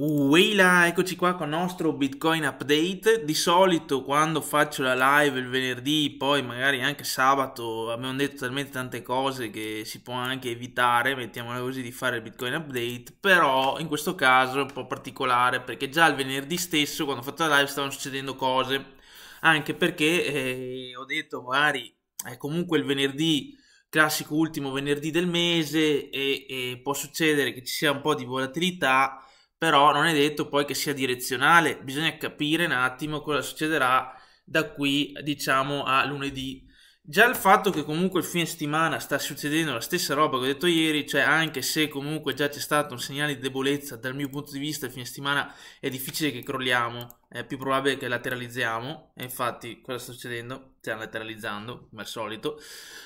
Uela, eccoci qua con il nostro Bitcoin update. Di solito quando faccio la live il venerdì, poi magari anche sabato, abbiamo detto talmente tante cose che si può anche evitare, mettiamola così, di fare il Bitcoin update. Però in questo caso è un po' particolare perché già il venerdì stesso, quando ho fatto la live, stavano succedendo cose. Anche perché eh, ho detto magari è comunque il venerdì classico ultimo venerdì del mese e, e può succedere che ci sia un po' di volatilità però non è detto poi che sia direzionale, bisogna capire un attimo cosa succederà da qui diciamo a lunedì. Già il fatto che comunque il fine settimana sta succedendo la stessa roba che ho detto ieri, cioè anche se comunque già c'è stato un segnale di debolezza dal mio punto di vista, il fine settimana è difficile che crolliamo, è più probabile che lateralizziamo, e infatti cosa sta succedendo? Stiamo lateralizzando, come al solito,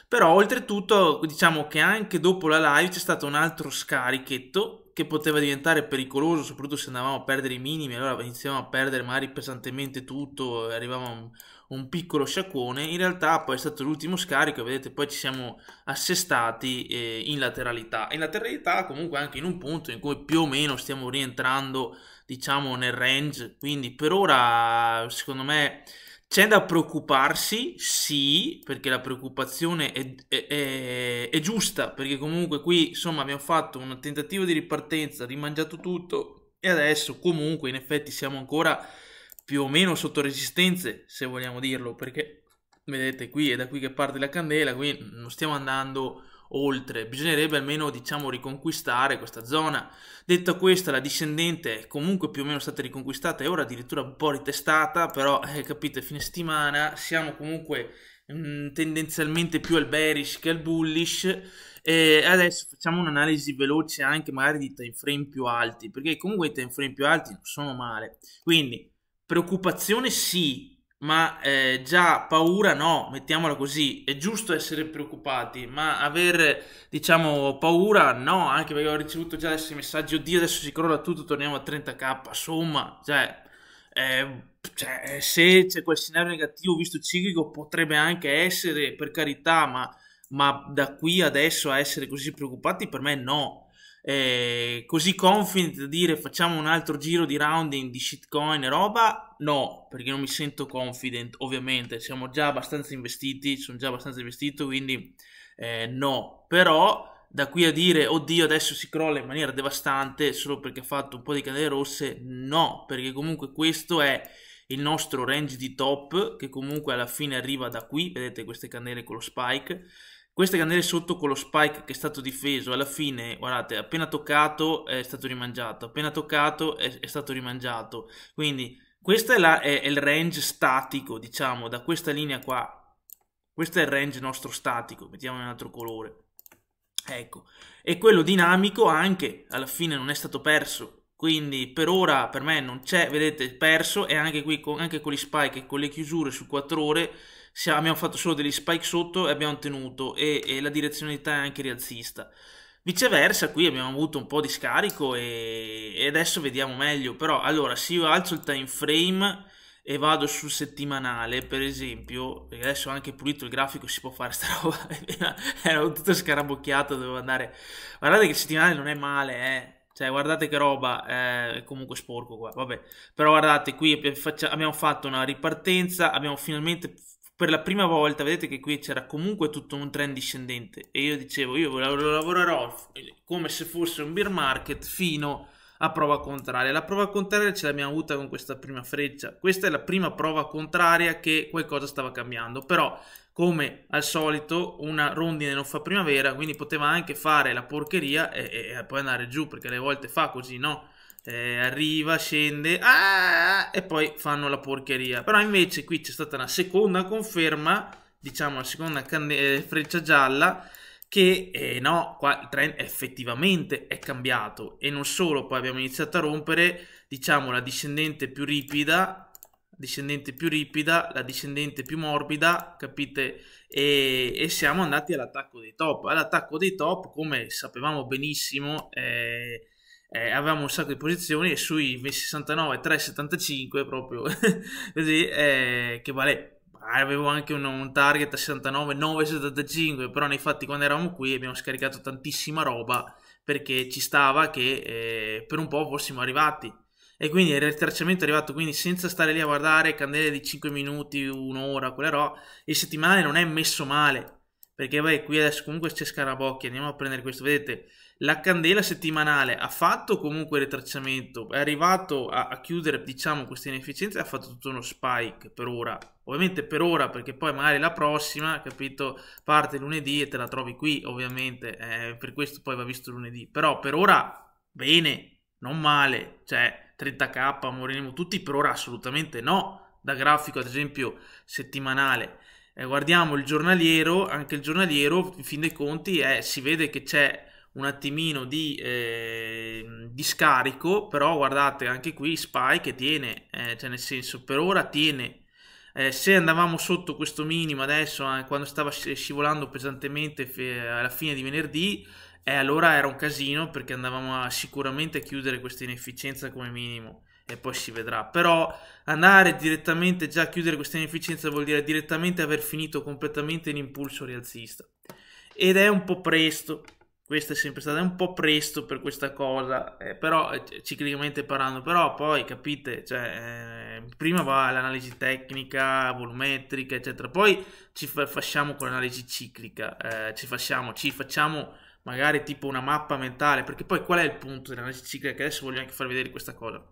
però oltretutto diciamo che anche dopo la live c'è stato un altro scarichetto che poteva diventare pericoloso, soprattutto se andavamo a perdere i minimi, allora iniziavamo a perdere magari pesantemente tutto, arrivava un, un piccolo sciacquone, in realtà poi è stato l'ultimo scarico, vedete, poi ci siamo assestati eh, in lateralità, in lateralità comunque anche in un punto in cui più o meno stiamo rientrando, diciamo, nel range, quindi per ora, secondo me c'è da preoccuparsi, sì, perché la preoccupazione è, è, è, è, giusta, perché comunque qui insomma abbiamo fatto un tentativo di ripartenza, rimangiato tutto e adesso comunque in effetti siamo ancora più o meno sotto resistenze, se vogliamo dirlo, perché vedete qui è da qui che parte la candela, qui non stiamo andando oltre, bisognerebbe almeno diciamo riconquistare questa zona. Detto questo, la discendente è comunque più o meno stata riconquistata e ora addirittura un po' ritestata, però eh, capite, fine settimana siamo comunque mh, mm, tendenzialmente più al bearish che al bullish e adesso facciamo un'analisi veloce anche magari di time frame più alti, perché comunque i time frame più alti non sono male. Quindi preoccupazione sì, ma eh, già paura no, mettiamola così, è giusto essere preoccupati, ma avere diciamo paura no, anche perché ho ricevuto già adesso i messaggi, oddio adesso si crolla tutto, torniamo a 30k, insomma, cioè, eh, cioè se c'è quel scenario negativo visto ciclico potrebbe anche essere, per carità, ma, ma da qui adesso a essere così preoccupati per me no, eh, così confident da dire facciamo un altro giro di rounding di shitcoin e roba? No, perché non mi sento confident, ovviamente, siamo già abbastanza investiti, sono già abbastanza investito, quindi eh, no, però da qui a dire oddio adesso si crolla in maniera devastante solo perché ha fatto un po' di candele rosse, no, perché comunque questo è il nostro range di top che comunque alla fine arriva da qui, vedete queste candele con lo spike questa che andare sotto con lo spike che è stato difeso, alla fine, guardate, appena toccato è stato rimangiato, appena toccato è, è stato rimangiato. Quindi questo è, la, è, è il range statico, diciamo, da questa linea qua. Questo è il range nostro statico, mettiamo un altro colore. Ecco, e quello dinamico anche alla fine non è stato perso, quindi per ora per me non c'è, vedete, perso e anche qui con, anche con gli spike e con le chiusure su 4 ore siamo, abbiamo fatto solo degli spike sotto e abbiamo tenuto e, e la direzionalità è anche rialzista. Viceversa, qui abbiamo avuto un po' di scarico e, e, adesso vediamo meglio. Però, allora, se io alzo il time frame e vado sul settimanale, per esempio, perché adesso anche pulito il grafico, si può fare sta roba, era tutto scarabocchiato, dovevo andare... Guardate che il settimanale non è male, eh. Cioè, guardate che roba, eh, è comunque sporco qua, vabbè. Però guardate, qui abbiamo fatto una ripartenza, abbiamo finalmente per la prima volta, vedete che qui c'era comunque tutto un trend discendente e io dicevo io lo lavorerò come se fosse un beer market fino a prova contraria. La prova contraria ce l'abbiamo avuta con questa prima freccia. Questa è la prima prova contraria che qualcosa stava cambiando, però come al solito una rondine non fa primavera, quindi poteva anche fare la porcheria e, e poi andare giù perché alle volte fa così, no? eh, arriva, scende ah, e poi fanno la porcheria. Però invece qui c'è stata una seconda conferma, diciamo la seconda eh, freccia gialla, che eh, no, qua il trend effettivamente è cambiato e non solo, poi abbiamo iniziato a rompere, diciamo, la discendente più ripida discendente più ripida, la discendente più morbida, capite? E, e siamo andati all'attacco dei top. All'attacco dei top, come sapevamo benissimo, eh, eh, avevamo un sacco di posizioni e sui 69 375 proprio così eh, che vale avevo anche un, un target a 69 975 però nei fatti quando eravamo qui abbiamo scaricato tantissima roba perché ci stava che eh, per un po' fossimo arrivati e quindi il ritracciamento è arrivato quindi senza stare lì a guardare candele di 5 minuti, un'ora, quella roba, il settimanale non è messo male, perché vai qui adesso comunque c'è Scarabocchi, andiamo a prendere questo, vedete, la candela settimanale ha fatto comunque retracciamento, è arrivato a, a chiudere diciamo queste inefficienze, ha fatto tutto uno spike per ora, ovviamente per ora perché poi magari la prossima, capito, parte lunedì e te la trovi qui ovviamente, eh, per questo poi va visto lunedì, però per ora bene, non male, cioè 30k moriremo tutti, per ora assolutamente no, da grafico ad esempio settimanale. Eh, guardiamo il giornaliero, anche il giornaliero, in fin dei conti, eh, si vede che c'è un attimino di, eh, di, scarico, però guardate anche qui Spy che tiene, eh, cioè nel senso per ora tiene, eh, se andavamo sotto questo minimo adesso eh, quando stava scivolando pesantemente alla fine di venerdì, eh, allora era un casino perché andavamo a sicuramente a chiudere questa inefficienza come minimo e poi si vedrà. Però andare direttamente già a chiudere questa inefficienza vuol dire direttamente aver finito completamente l'impulso rialzista. Ed è un po' presto, questo è sempre stato un po' presto per questa cosa, eh, però eh, ciclicamente parlando, però poi capite, cioè, eh, prima va l'analisi tecnica, volumetrica, eccetera, poi ci fa- facciamo con l'analisi ciclica, eh, ci facciamo, ci facciamo magari tipo una mappa mentale, perché poi qual è il punto dell'analisi ciclica? Che adesso voglio anche far vedere questa cosa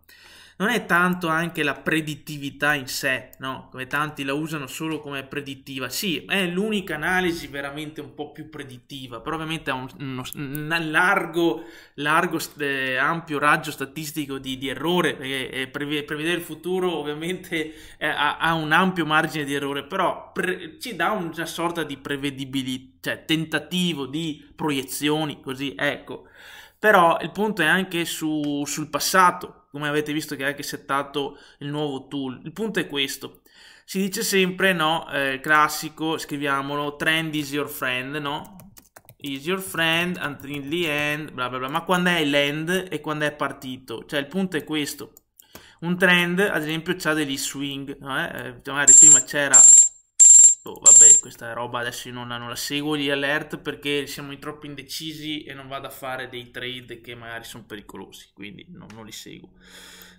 non è tanto anche la predittività in sé, no? Come tanti la usano solo come predittiva. Sì, è l'unica analisi veramente un po' più predittiva, però ovviamente ha un, uno, un largo, largo eh, ampio raggio statistico di, di errore, perché eh, prevedere il futuro ovviamente eh, ha, ha, un ampio margine di errore, però pre- ci dà una sorta di prevedibilità, cioè tentativo di proiezioni, così, ecco. Però il punto è anche su, sul passato, come avete visto che ha anche settato il nuovo tool. Il punto è questo. Si dice sempre, no, eh, classico, scriviamolo, trend is your friend, no? Is your friend until the end, bla bla bla. Ma quando è l'end e quando è partito? Cioè, il punto è questo. Un trend, ad esempio, c'ha degli swing, no? eh, eh magari prima c'era... Oh, vabbè, questa roba adesso io non la, non la seguo gli alert perché siamo in troppo indecisi e non vado a fare dei trade che magari sono pericolosi, quindi non, non li seguo.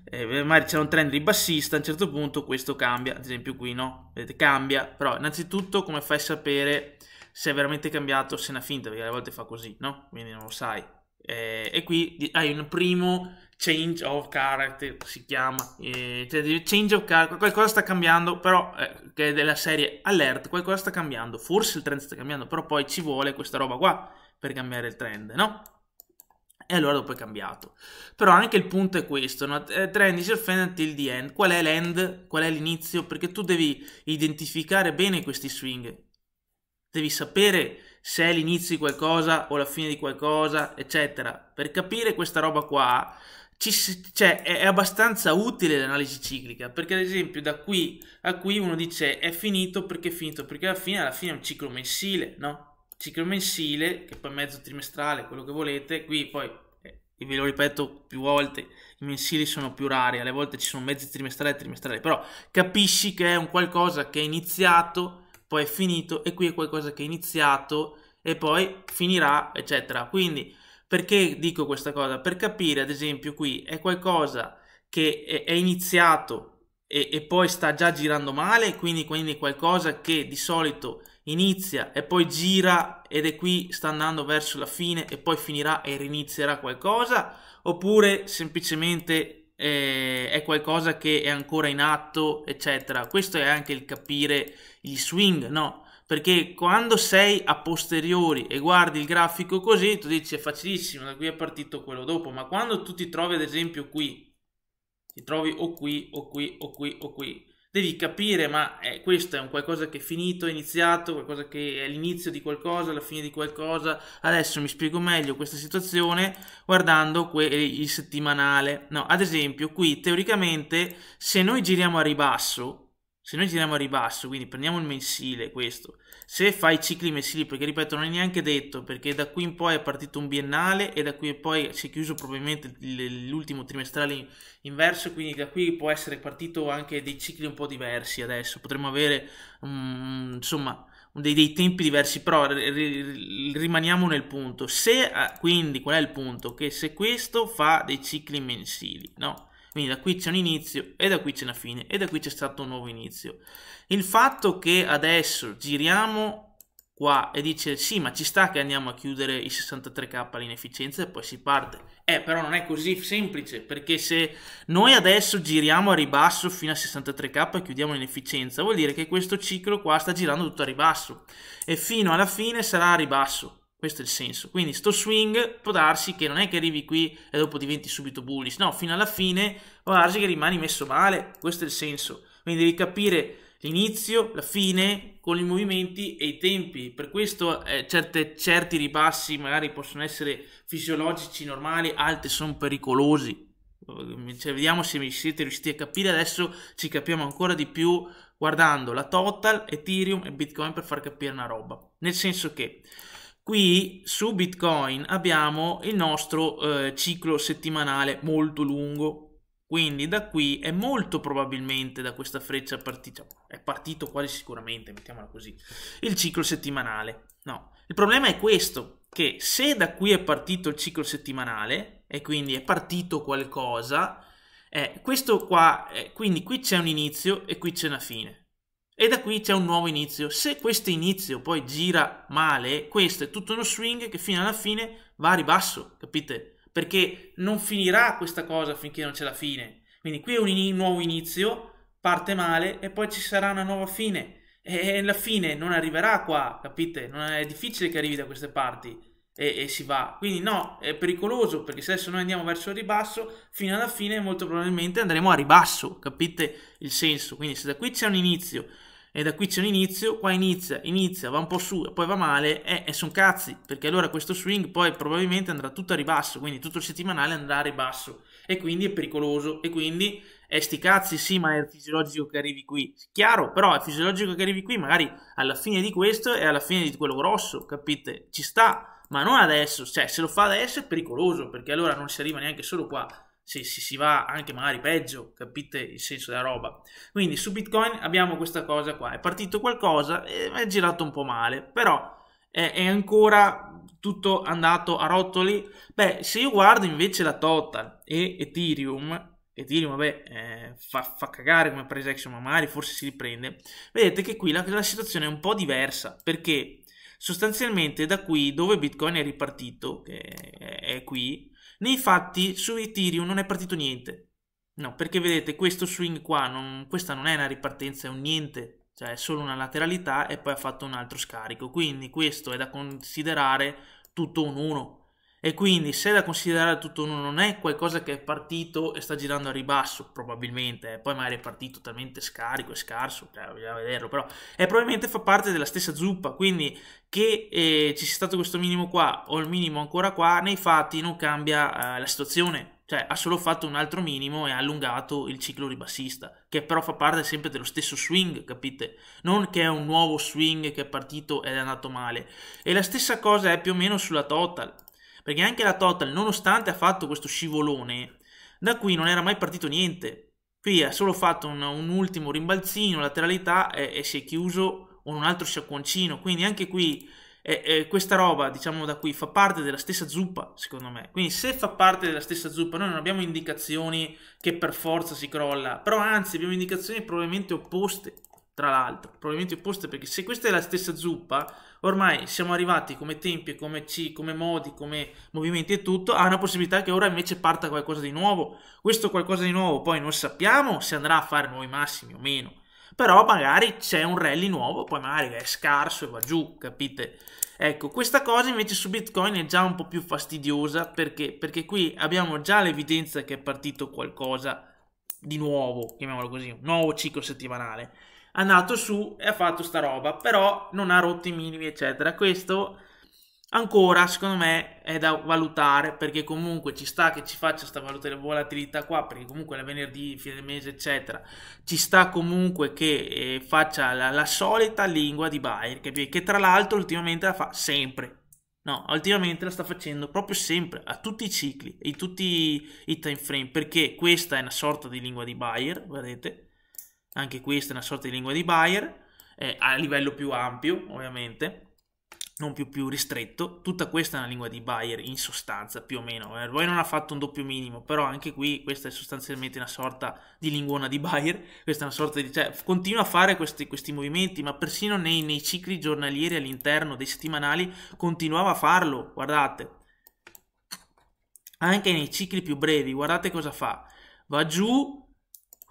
Eh, magari c'è un trend ribassista, a un certo punto questo cambia, ad esempio qui no, vedete cambia, però innanzitutto come fai a sapere se è veramente cambiato o se è una finta, perché alle volte fa così, no? Quindi non lo sai. Eh, e qui hai un primo change of character si chiama eh, change of character qualcosa sta cambiando però eh, che è della serie alert qualcosa sta cambiando forse il trend sta cambiando però poi ci vuole questa roba qua per cambiare il trend no? e allora dopo è cambiato però anche il punto è questo no? Eh, trend is offended until the end qual è l'end qual è l'inizio perché tu devi identificare bene questi swing devi sapere se è l'inizio di qualcosa o la fine di qualcosa eccetera per capire questa roba qua ci, cioè, è, abbastanza utile l'analisi ciclica, perché ad esempio da qui a qui uno dice è finito perché è finito, perché alla fine, alla fine è un ciclo mensile, no? Ciclo mensile, che poi mezzo trimestrale, quello che volete, qui poi e eh, ve lo ripeto più volte, i mensili sono più rari, alle volte ci sono mezzi trimestrali e trimestrali, però capisci che è un qualcosa che è iniziato, poi è finito e qui è qualcosa che è iniziato e poi finirà, eccetera. Quindi perché dico questa cosa? Per capire, ad esempio, qui è qualcosa che è iniziato e, e poi sta già girando male, quindi, quindi qualcosa che di solito inizia e poi gira ed è qui, sta andando verso la fine e poi finirà e rinizierà qualcosa, oppure semplicemente eh, è qualcosa che è ancora in atto, eccetera. Questo è anche il capire gli swing, no? perché quando sei a posteriori e guardi il grafico così, tu dici è facilissimo, da qui è partito quello dopo, ma quando tu ti trovi ad esempio qui, ti trovi o qui o qui o qui o qui, devi capire ma eh, questo è un qualcosa che è finito, è iniziato, qualcosa che è l'inizio di qualcosa, la fine di qualcosa, adesso mi spiego meglio questa situazione guardando que- il settimanale, no, ad esempio qui teoricamente se noi giriamo a ribasso, se noi giriamo a ribasso, quindi prendiamo il mensile, questo, se fai cicli mensili, perché ripeto non è neanche detto, perché da qui in poi è partito un biennale e da qui in poi si è chiuso probabilmente l'ultimo trimestrale inverso, quindi da qui può essere partito anche dei cicli un po' diversi adesso, potremmo avere um, insomma dei, dei, tempi diversi, però rimaniamo nel punto. Se, ah, quindi qual è il punto? Che se questo fa dei cicli mensili, no? Quindi da qui c'è un inizio e da qui c'è una fine e da qui c'è stato un nuovo inizio. Il fatto che adesso giriamo qua e dice sì ma ci sta che andiamo a chiudere i 63k all'inefficienza e poi si parte. Eh però non è così semplice perché se noi adesso giriamo a ribasso fino a 63k e chiudiamo l'inefficienza vuol dire che questo ciclo qua sta girando tutto a ribasso e fino alla fine sarà a ribasso questo è il senso. Quindi sto swing può darsi che non è che arrivi qui e dopo diventi subito bullish. No, fino alla fine può darsi che rimani messo male. Questo è il senso. Quindi devi capire l'inizio, la fine, con i movimenti e i tempi. Per questo eh, certe, certi ribassi magari possono essere fisiologici, normali, altri sono pericolosi. Cioè, vediamo se siete riusciti a capire. Adesso ci capiamo ancora di più guardando la Total, Ethereum e Bitcoin per far capire una roba. Nel senso che Qui su Bitcoin abbiamo il nostro eh, ciclo settimanale molto lungo, quindi da qui è molto probabilmente da questa freccia partito, è partito quasi sicuramente, mettiamola così, il ciclo settimanale. No, il problema è questo, che se da qui è partito il ciclo settimanale e quindi è partito qualcosa, eh, questo qua, eh, quindi qui c'è un inizio e qui c'è una fine e da qui c'è un nuovo inizio. Se questo inizio poi gira male, questo è tutto uno swing che fino alla fine va a ribasso, capite? Perché non finirà questa cosa finché non c'è la fine. Quindi qui è un in nuovo inizio, parte male e poi ci sarà una nuova fine. E la fine non arriverà qua, capite? Non è difficile che arrivi da queste parti. E, e, si va. Quindi no, è pericoloso perché se adesso noi andiamo verso il ribasso, fino alla fine molto probabilmente andremo a ribasso, capite il senso? Quindi se da qui c'è un inizio e da qui c'è un inizio, qua inizia, inizia, va un po' su poi va male, e, e sono cazzi, perché allora questo swing poi probabilmente andrà tutto a ribasso, quindi tutto il settimanale andrà a ribasso, e quindi è pericoloso, e quindi è sti cazzi, sì, ma è fisiologico che arrivi qui, chiaro, però è fisiologico che arrivi qui magari alla fine di questo e alla fine di quello grosso, capite? Ci sta, ma non adesso, cioè se lo fa adesso è pericoloso, perché allora non si arriva neanche solo qua, se si va anche magari peggio, capite il senso della roba. Quindi su Bitcoin abbiamo questa cosa qua, è partito qualcosa e è girato un po' male, però è, è ancora tutto andato a rotoli. Beh, se io guardo invece la Total e Ethereum, Ethereum vabbè eh, fa, fa, cagare come price action, ma magari forse si riprende, vedete che qui la, la situazione è un po' diversa, perché sostanzialmente da qui dove Bitcoin è ripartito, che è qui, nei fatti su Ethereum non è partito niente. No, perché vedete questo swing qua, non, questa non è una ripartenza, è un niente, cioè è solo una lateralità e poi ha fatto un altro scarico. Quindi questo è da considerare tutto un 1 e quindi se da considerare tutto uno non è qualcosa che è partito e sta girando a ribasso, probabilmente, eh, poi magari è partito talmente scarico e scarso, cioè, bisogna vederlo, però è eh, probabilmente fa parte della stessa zuppa, quindi che eh, ci sia stato questo minimo qua o il minimo ancora qua, nei fatti non cambia eh, la situazione, cioè ha solo fatto un altro minimo e ha allungato il ciclo ribassista, che però fa parte sempre dello stesso swing, capite? Non che è un nuovo swing che è partito ed è andato male. E la stessa cosa è più o meno sulla total perché anche la Total, nonostante ha fatto questo scivolone, da qui non era mai partito niente. Qui ha solo fatto un, un ultimo rimbalzino, lateralità e, e, si è chiuso con un altro sciacquoncino. Quindi anche qui e, e questa roba, diciamo da qui, fa parte della stessa zuppa, secondo me. Quindi se fa parte della stessa zuppa, noi non abbiamo indicazioni che per forza si crolla, però anzi abbiamo indicazioni probabilmente opposte tra l'altro, probabilmente opposte, perché se questa è la stessa zuppa, ormai siamo arrivati come tempi, come, C, come modi, come movimenti e tutto, ha una possibilità che ora invece parta qualcosa di nuovo. Questo qualcosa di nuovo poi non sappiamo se andrà a fare nuovi massimi o meno, però magari c'è un rally nuovo, poi magari è scarso e va giù, capite? Ecco, questa cosa invece su Bitcoin è già un po' più fastidiosa perché, perché qui abbiamo già l'evidenza che è partito qualcosa di nuovo, chiamiamolo così, un nuovo ciclo settimanale andato su e ha fatto sta roba, però non ha rotto i minimi, eccetera. Questo ancora, secondo me, è da valutare, perché comunque ci sta che ci faccia sta volatilità qua, perché comunque la venerdì, fine mese, eccetera. Ci sta comunque che eh, faccia la, la, solita lingua di Bayer, che, che tra l'altro ultimamente la fa sempre. No, ultimamente la sta facendo proprio sempre, a tutti i cicli, in tutti i time frame, perché questa è una sorta di lingua di Bayer, vedete? anche questa è una sorta di lingua di Bayer, eh, a livello più ampio ovviamente, non più, più ristretto, tutta questa è una lingua di Bayer in sostanza più o meno, eh, Roy non ha fatto un doppio minimo, però anche qui questa è sostanzialmente una sorta di linguona di Bayer, questa è una sorta di... Cioè, continua a fare questi, questi movimenti, ma persino nei, nei cicli giornalieri all'interno dei settimanali continuava a farlo, guardate, anche nei cicli più brevi, guardate cosa fa, va giù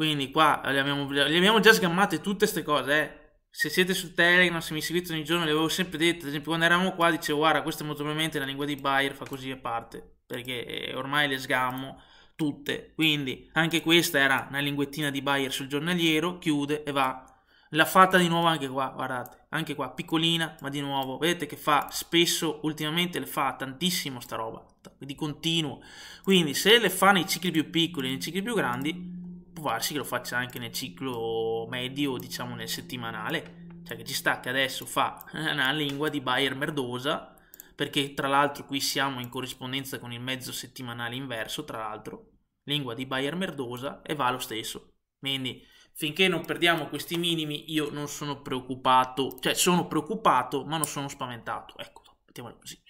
quindi qua le abbiamo, le abbiamo già sgammate tutte queste cose, eh. Se siete su Telegram, se mi seguite ogni giorno, le avevo sempre dette. Ad esempio, quando eravamo qua, dicevo, guarda, questa è molto probabilmente la lingua di Bayer fa così a parte. Perché eh, ormai le sgammo tutte. Quindi, anche questa era una linguettina di Bayer sul giornaliero, chiude e va. L'ha fatta di nuovo anche qua, guardate. Anche qua, piccolina, ma di nuovo. Vedete che fa spesso, ultimamente le fa tantissimo sta roba. Di continuo. Quindi, se le fa nei cicli più piccoli, nei cicli più grandi può darsi che lo faccia anche nel ciclo medio, diciamo nel settimanale, cioè che ci sta che adesso fa una lingua di Bayer merdosa, perché tra l'altro qui siamo in corrispondenza con il mezzo settimanale inverso, tra l'altro, lingua di Bayer merdosa e va lo stesso. Quindi finché non perdiamo questi minimi io non sono preoccupato, cioè sono preoccupato ma non sono spaventato, ecco, mettiamolo così.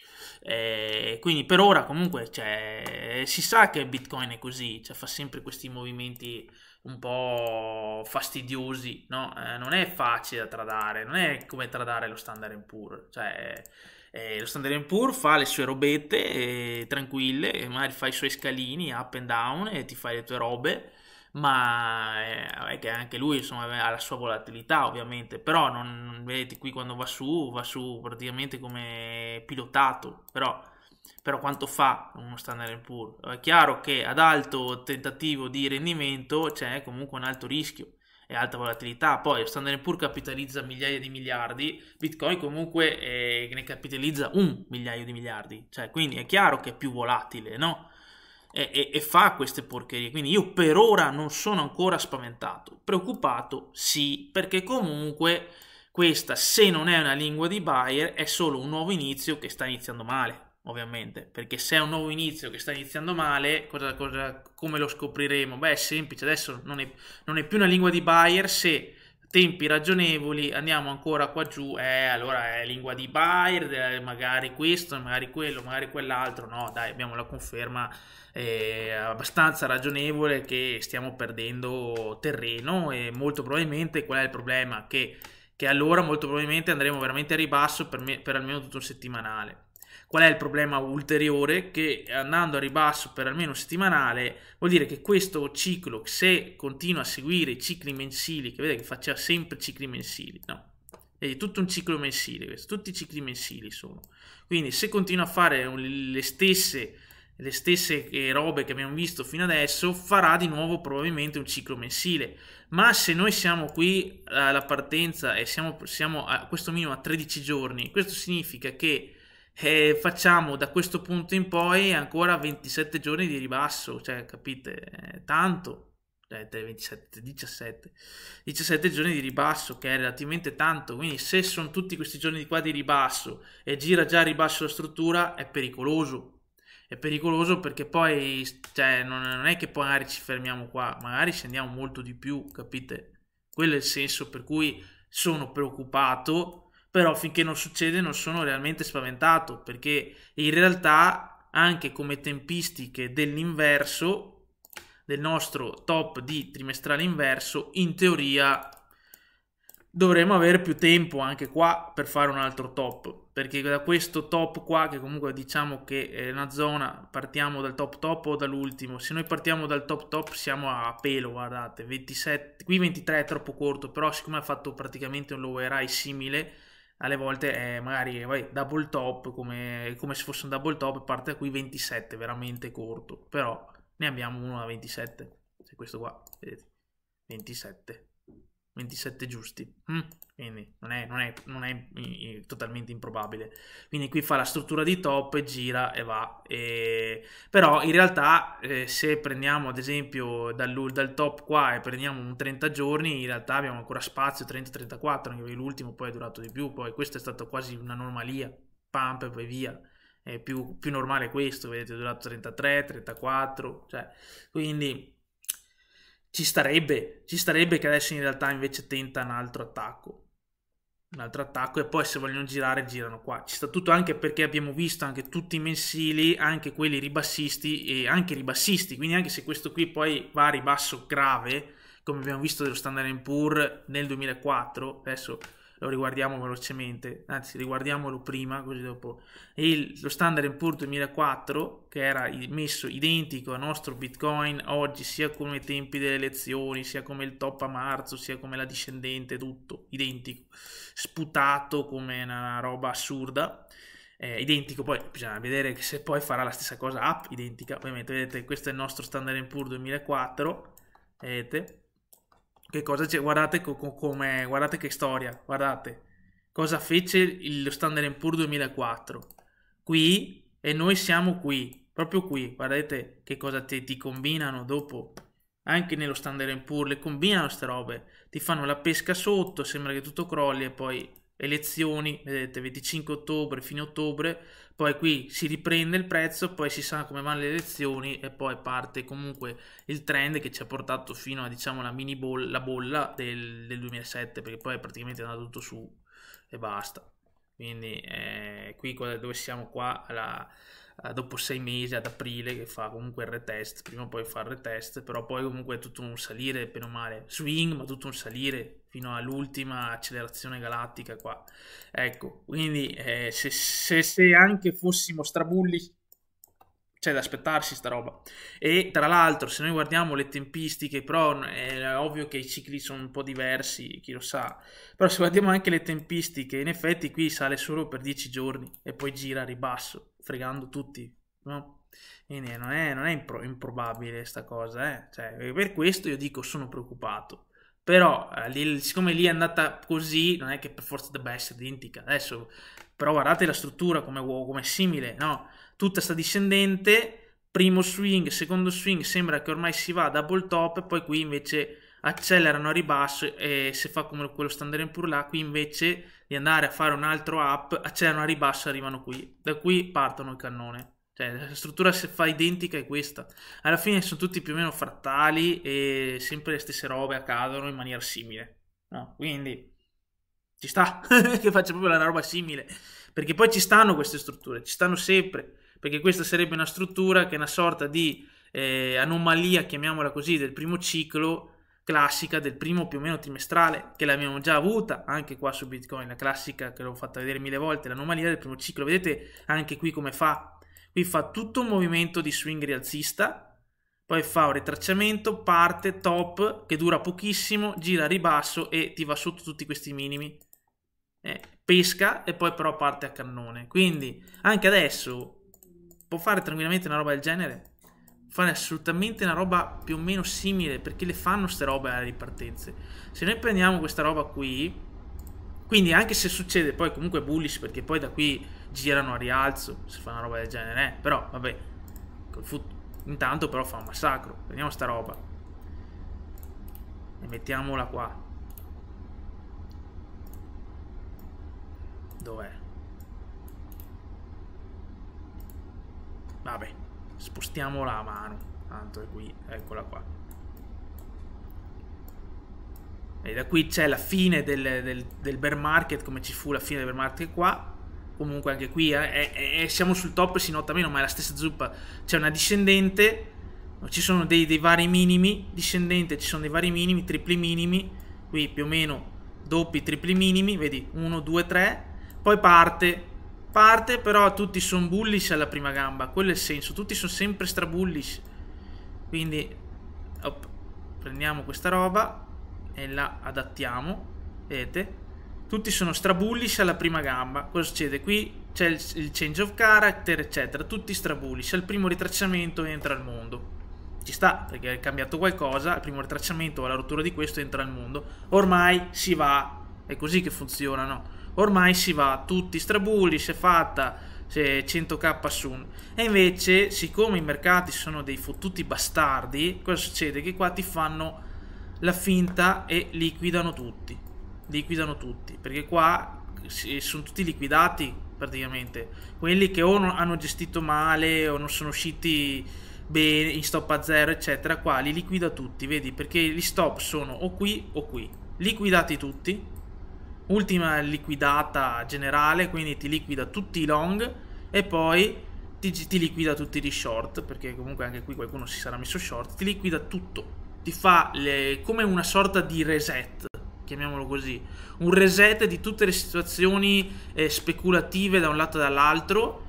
Eh, quindi per ora comunque cioè, si sa che Bitcoin è così, cioè, fa sempre questi movimenti un po' fastidiosi, no? eh, non è facile da tradare, non è come tradare lo standard Poor's, cioè eh, lo standard Poor's fa le sue robette eh, tranquille, magari fa i suoi scalini up and down e ti fa le tue robe ma eh, è che anche lui insomma, ha la sua volatilità ovviamente, però non, vedete qui quando va su, va su praticamente come pilotato, però, però quanto fa uno standard poor? È chiaro che ad alto tentativo di rendimento c'è comunque un alto rischio e alta volatilità, poi lo standard poor capitalizza migliaia di miliardi, bitcoin comunque eh, ne capitalizza un migliaio di miliardi, cioè quindi è chiaro che è più volatile, no? e, e, e fa queste porcherie. Quindi io per ora non sono ancora spaventato. Preoccupato sì, perché comunque questa, se non è una lingua di Bayer, è solo un nuovo inizio che sta iniziando male. Ovviamente, perché se è un nuovo inizio che sta iniziando male, cosa, cosa, come lo scopriremo? Beh, è semplice, adesso non è, non è più una lingua di Bayer se tempi ragionevoli, andiamo ancora qua giù, eh, allora è lingua di Bayer, magari questo, magari quello, magari quell'altro, no, dai, abbiamo la conferma eh, abbastanza ragionevole che stiamo perdendo terreno e molto probabilmente qual è il problema? Che, che allora molto probabilmente andremo veramente a ribasso per, me, per almeno tutto il settimanale. Qual è il problema ulteriore? Che andando a ribasso per almeno settimanale vuol dire che questo ciclo, se continua a seguire i cicli mensili, che vedete che faceva sempre cicli mensili, no? È tutto un ciclo mensile, questo, tutti i cicli mensili sono. Quindi se continua a fare le stesse, le stesse eh, robe che abbiamo visto fino adesso, farà di nuovo probabilmente un ciclo mensile. Ma se noi siamo qui alla partenza e siamo, siamo a questo minimo a 13 giorni, questo significa che e facciamo da questo punto in poi ancora 27 giorni di ribasso, cioè capite, tanto, 27, 17, 17 giorni di ribasso che è relativamente tanto, quindi se sono tutti questi giorni qua di ribasso e gira già a ribasso la struttura è pericoloso, è pericoloso perché poi cioè, non, non è che poi magari ci fermiamo qua, magari scendiamo molto di più, capite? Quello è il senso per cui sono preoccupato però finché non succede non sono realmente spaventato perché in realtà anche come tempistiche dell'inverso del nostro top di trimestrale inverso in teoria dovremmo avere più tempo anche qua per fare un altro top perché da questo top qua che comunque diciamo che è una zona partiamo dal top top o dall'ultimo se noi partiamo dal top top siamo a pelo guardate 27 qui 23 è troppo corto però siccome ha fatto praticamente un low high simile alle volte è eh, magari vai, double top come, come, se fosse un double top parte da qui 27 veramente corto però ne abbiamo uno da 27 cioè, questo qua vedete 27 27 giusti. Mm. Quindi non è, non è, non è eh, totalmente improbabile. Quindi qui fa la struttura di top, gira e va. E... Però in realtà eh, se prendiamo ad esempio dal, dal, top qua e prendiamo un 30 giorni, in realtà abbiamo ancora spazio 30-34, anche l'ultimo poi è durato di più, poi questo è stato quasi un'anomalia, pump e poi via. È più, più normale questo, vedete, è durato 33, 34, cioè, quindi ci starebbe, ci starebbe che adesso in realtà invece tenta un altro attacco. Un altro attacco e poi se vogliono girare girano qua. Ci sta tutto anche perché abbiamo visto anche tutti i mensili, anche quelli ribassisti e anche ribassisti. Quindi anche se questo qui poi va a ribasso grave, come abbiamo visto dello Standard Poor's nel 2004, adesso lo riguardiamo velocemente, anzi riguardiamolo prima così dopo. Il, lo standard Poor's 2004 che era messo identico al nostro Bitcoin oggi sia come i tempi delle elezioni, sia come il top a marzo, sia come la discendente, tutto identico, sputato come una roba assurda. Eh, identico, poi bisogna vedere se poi farà la stessa cosa app identica, ovviamente vedete questo è il nostro standard Poor's 2004, vedete che cosa c'è? Guardate, co- co- guardate che storia, guardate cosa fece lo Standard Poor's 2004. Qui e noi siamo qui, proprio qui. Guardate che cosa ti, ti combinano dopo. Anche nello Standard Poor's le combinano queste robe. Ti fanno la pesca sotto, sembra che tutto crolli e poi elezioni, vedete 25 ottobre, fine ottobre, poi qui si riprende il prezzo, poi si sa come vanno le elezioni e poi parte comunque il trend che ci ha portato fino a diciamo la mini bolla, la bolla del, del 2007, perché poi è praticamente andato tutto su e basta. Quindi eh, qui dove siamo qua alla, dopo sei mesi ad aprile che fa comunque il retest, prima o poi fa il retest, però poi comunque è tutto un salire, bene o male, swing, ma tutto un salire fino all'ultima accelerazione galattica qua. Ecco, quindi eh, se, se, se, anche fossimo strabulli c'è cioè, da aspettarsi sta roba. E tra l'altro, se noi guardiamo le tempistiche però è ovvio che i cicli sono un po' diversi, chi lo sa. Però se guardiamo anche le tempistiche, in effetti qui sale solo per 10 giorni e poi gira a ribasso, fregando tutti, no? Quindi non è, non è impro- improbabile questa cosa, eh? cioè, per questo io dico sono preoccupato. Però, eh, siccome lì è andata così, non è che per forza debba essere identica. Adesso, però guardate la struttura come, come è simile, no? tutta sta discendente, primo swing, secondo swing, sembra che ormai si va a double top, poi qui invece accelerano a ribasso e se fa come quello standard in pur là, qui invece di andare a fare un altro up, accelerano a ribasso e arrivano qui. Da qui partono il cannone. Cioè, la struttura se fa identica è questa. Alla fine sono tutti più o meno frattali e sempre le stesse robe accadono in maniera simile. No? Quindi ci sta che faccia proprio la roba simile. Perché poi ci stanno queste strutture, ci stanno sempre perché questa sarebbe una struttura che è una sorta di eh, anomalia, chiamiamola così, del primo ciclo classica, del primo più o meno trimestrale, che l'abbiamo già avuta anche qua su Bitcoin, la classica che l'ho fatta vedere mille volte, l'anomalia del primo ciclo, vedete anche qui come fa? Qui fa tutto un movimento di swing rialzista, poi fa un ritracciamento, parte, top, che dura pochissimo, gira a ribasso e ti va sotto tutti questi minimi. Eh, pesca e poi però parte a cannone. Quindi anche adesso può fare tranquillamente una roba del genere. Fare assolutamente una roba più o meno simile, perché le fanno ste robe alle ripartenze. Se noi prendiamo questa roba qui, quindi anche se succede poi comunque bullish, perché poi da qui girano a rialzo, se fa una roba del genere, eh? però vabbè, intanto però fa un massacro. Prendiamo sta roba e mettiamola qua. Dov'è? Vabbè, spostiamo la mano. Tanto è qui, eccola qua. E da qui c'è la fine del, del, del, bear market, come ci fu la fine del bear market qua. Comunque anche qui eh, è, è, siamo sul top, e si nota meno, ma è la stessa zuppa. C'è una discendente, ci sono dei, dei vari minimi, discendente, ci sono dei vari minimi, tripli minimi. Qui più o meno doppi, tripli minimi, vedi, 1, 2, 3. Poi parte parte però tutti sono bullish alla prima gamba, quello è il senso, tutti sono sempre stra bullish. Quindi op, prendiamo questa roba e la adattiamo, vedete? Tutti sono stra bullish alla prima gamba. Cosa succede? Qui c'è il, il, change of character, eccetera, tutti stra bullish. Al primo ritracciamento entra al mondo. Ci sta, perché è cambiato qualcosa, al primo ritracciamento o alla rottura di questo entra al mondo. Ormai si va, è così che funziona, no? ormai si va tutti strabulli, si è fatta 100k su. E invece, siccome i mercati sono dei fottuti bastardi, cosa succede? Che qua ti fanno la finta e liquidano tutti. Liquidano tutti, perché qua sono tutti liquidati praticamente. Quelli che o hanno gestito male o non sono usciti bene in stop a zero, eccetera, qua li liquida tutti, vedi? Perché gli stop sono o qui o qui. Liquidati tutti ultima liquidata generale, quindi ti liquida tutti i long e poi ti, ti, liquida tutti gli short, perché comunque anche qui qualcuno si sarà messo short, ti liquida tutto, ti fa le, come una sorta di reset, chiamiamolo così, un reset di tutte le situazioni eh, speculative da un lato e dall'altro,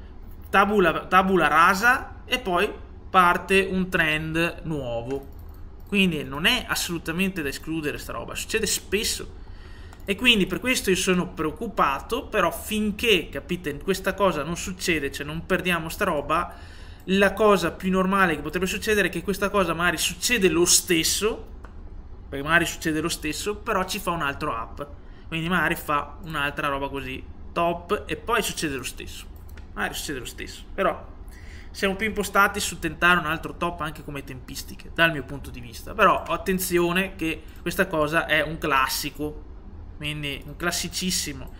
tabula, tabula rasa e poi parte un trend nuovo. Quindi non è assolutamente da escludere sta roba, succede spesso e quindi per questo io sono preoccupato, però finché, capite, questa cosa non succede, cioè non perdiamo sta roba, la cosa più normale che potrebbe succedere è che questa cosa magari succede lo stesso, perché magari succede lo stesso, però ci fa un altro app. Quindi magari fa un'altra roba così, top, e poi succede lo stesso. Magari succede lo stesso, però siamo più impostati su tentare un altro top anche come tempistiche, dal mio punto di vista. Però attenzione che questa cosa è un classico quindi un classicissimo.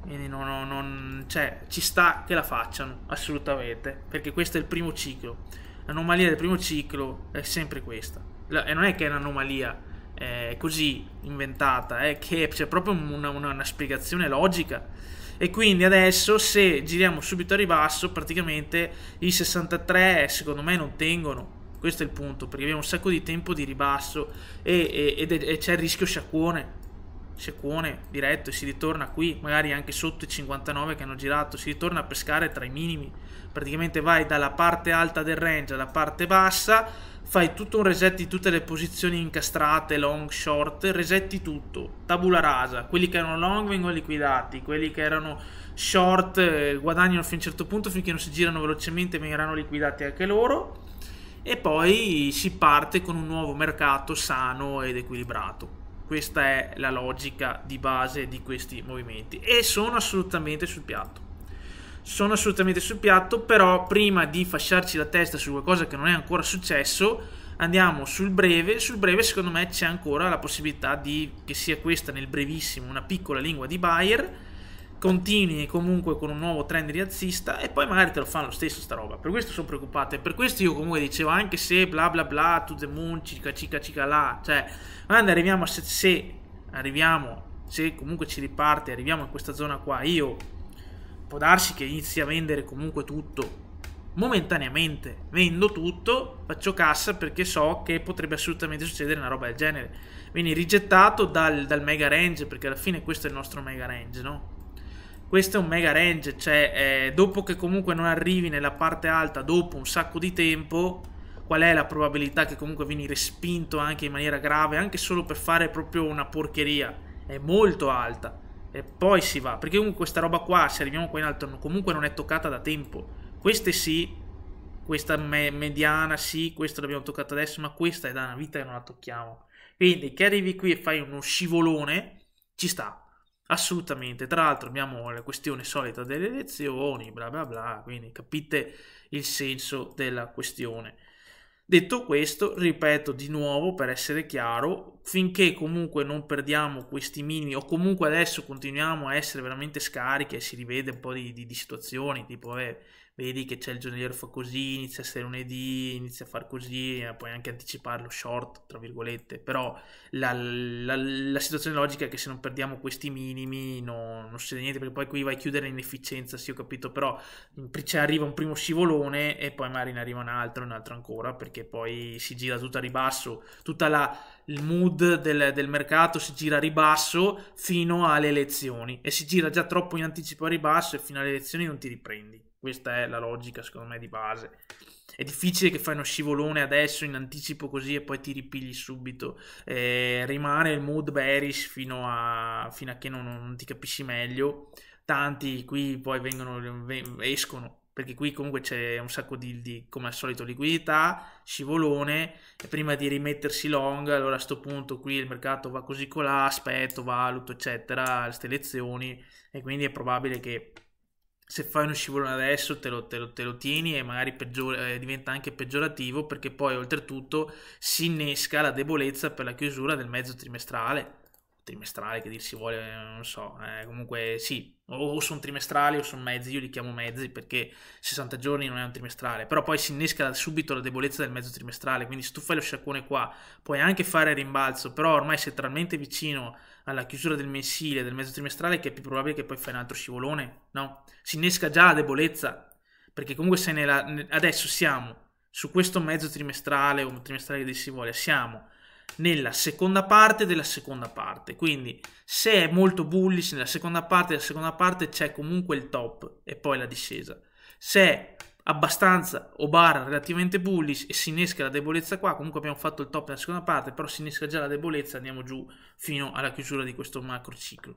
Quindi non, non, non, cioè, ci sta che la facciano, assolutamente, perché questo è il primo ciclo. L'anomalia del primo ciclo è sempre questa. e non è che è un'anomalia eh, così inventata, è che c'è proprio una, una, una spiegazione logica e quindi adesso se giriamo subito a ribasso praticamente i 63 secondo me non tengono questo è il punto perché abbiamo un sacco di tempo di ribasso e, e, e c'è il rischio sciacquone secuone diretto e si ritorna qui, magari anche sotto i 59 che hanno girato, si ritorna a pescare tra i minimi. Praticamente vai dalla parte alta del range alla parte bassa, fai tutto un reset di tutte le posizioni incastrate, long, short, resetti tutto, tabula rasa. Quelli che erano long vengono liquidati, quelli che erano short eh, guadagnano fino a un certo punto finché non si girano velocemente verranno liquidati anche loro. E poi si parte con un nuovo mercato sano ed equilibrato. Questa è la logica di base di questi movimenti e sono assolutamente sul piatto. Sono assolutamente sul piatto, però prima di fasciarci la testa su qualcosa che non è ancora successo, andiamo sul breve. Sul breve secondo me c'è ancora la possibilità di, che sia questa nel brevissimo una piccola lingua di Bayer continui comunque con un nuovo trend rialzista e poi magari te lo fanno lo stesso sta roba. Per questo sono preoccupato e per questo io comunque dicevo anche se bla bla bla to the moon cica cica cica là, cioè quando arriviamo a se, se arriviamo se comunque ci riparte, arriviamo in questa zona qua, io può darsi che inizi a vendere comunque tutto momentaneamente, vendo tutto, faccio cassa perché so che potrebbe assolutamente succedere una roba del genere. Vieni rigettato dal, dal mega range perché alla fine questo è il nostro mega range, no? questo è un mega range, cioè eh, dopo che comunque non arrivi nella parte alta dopo un sacco di tempo, qual è la probabilità che comunque vieni respinto anche in maniera grave, anche solo per fare proprio una porcheria? È molto alta. E poi si va, perché comunque questa roba qua, se arriviamo qua in alto, comunque non è toccata da tempo. Queste sì, questa me mediana sì, questa l'abbiamo toccata adesso, ma questa è da una vita che non la tocchiamo. Quindi che arrivi qui e fai uno scivolone, ci sta Assolutamente, tra l'altro abbiamo la questione solita delle elezioni, bla bla bla, quindi capite il senso della questione. Detto questo, ripeto di nuovo per essere chiaro, finché comunque non perdiamo questi minimi o comunque adesso continuiamo a essere veramente scariche, e si rivede un po' di, di, di situazioni, tipo eh, vedi che c'è il giornaliero fa così, inizia a essere lunedì, inizia a far così, eh, puoi anche anticiparlo short, tra virgolette, però la, la, la situazione logica è che se non perdiamo questi minimi non, non succede niente, perché poi qui vai a chiudere in efficienza, sì ho capito, però ci arriva un primo scivolone e poi magari ne arriva un altro, un altro ancora, perché poi si gira tutto a ribasso, tutta la, il mood del, del, mercato si gira a ribasso fino alle elezioni e si gira già troppo in anticipo a ribasso e fino alle elezioni non ti riprendi. Questa è la logica, secondo me, di base. È difficile che fai uno scivolone adesso in anticipo così e poi ti ripigli subito. Eh, rimane il mood bearish fino a, fino a che non, non, ti capisci meglio. Tanti qui poi vengono, escono perché qui comunque c'è un sacco di, di, come al solito liquidità, scivolone, e prima di rimettersi long, allora a questo punto qui il mercato va così colà, aspetto, valuto, eccetera, le selezioni, e quindi è probabile che se fai uno scivolone adesso te lo, te lo, te lo tieni e magari peggior, eh, diventa anche peggiorativo perché poi oltretutto si innesca la debolezza per la chiusura del mezzo trimestrale trimestrale che dir si vuole non so eh, comunque sì o, o sono trimestrali o sono mezzi io li chiamo mezzi perché 60 giorni non è un trimestrale però poi si innesca subito la debolezza del mezzo trimestrale quindi se tu fai lo sciacquone qua puoi anche fare il rimbalzo però ormai sei talmente vicino alla chiusura del mensile, del mezzo trimestrale, che è più probabile che poi fai un altro scivolone, no? Si innesca già la debolezza, perché comunque se nella, adesso siamo su questo mezzo trimestrale o trimestrale che si voglia, siamo nella seconda parte della seconda parte. Quindi, se è molto bullish, nella seconda parte della seconda parte c'è comunque il top e poi la discesa. Se abbastanza o barra relativamente bullish e si innesca la debolezza qua, comunque abbiamo fatto il top nella seconda parte, però si innesca già la debolezza, andiamo giù fino alla chiusura di questo macro ciclo.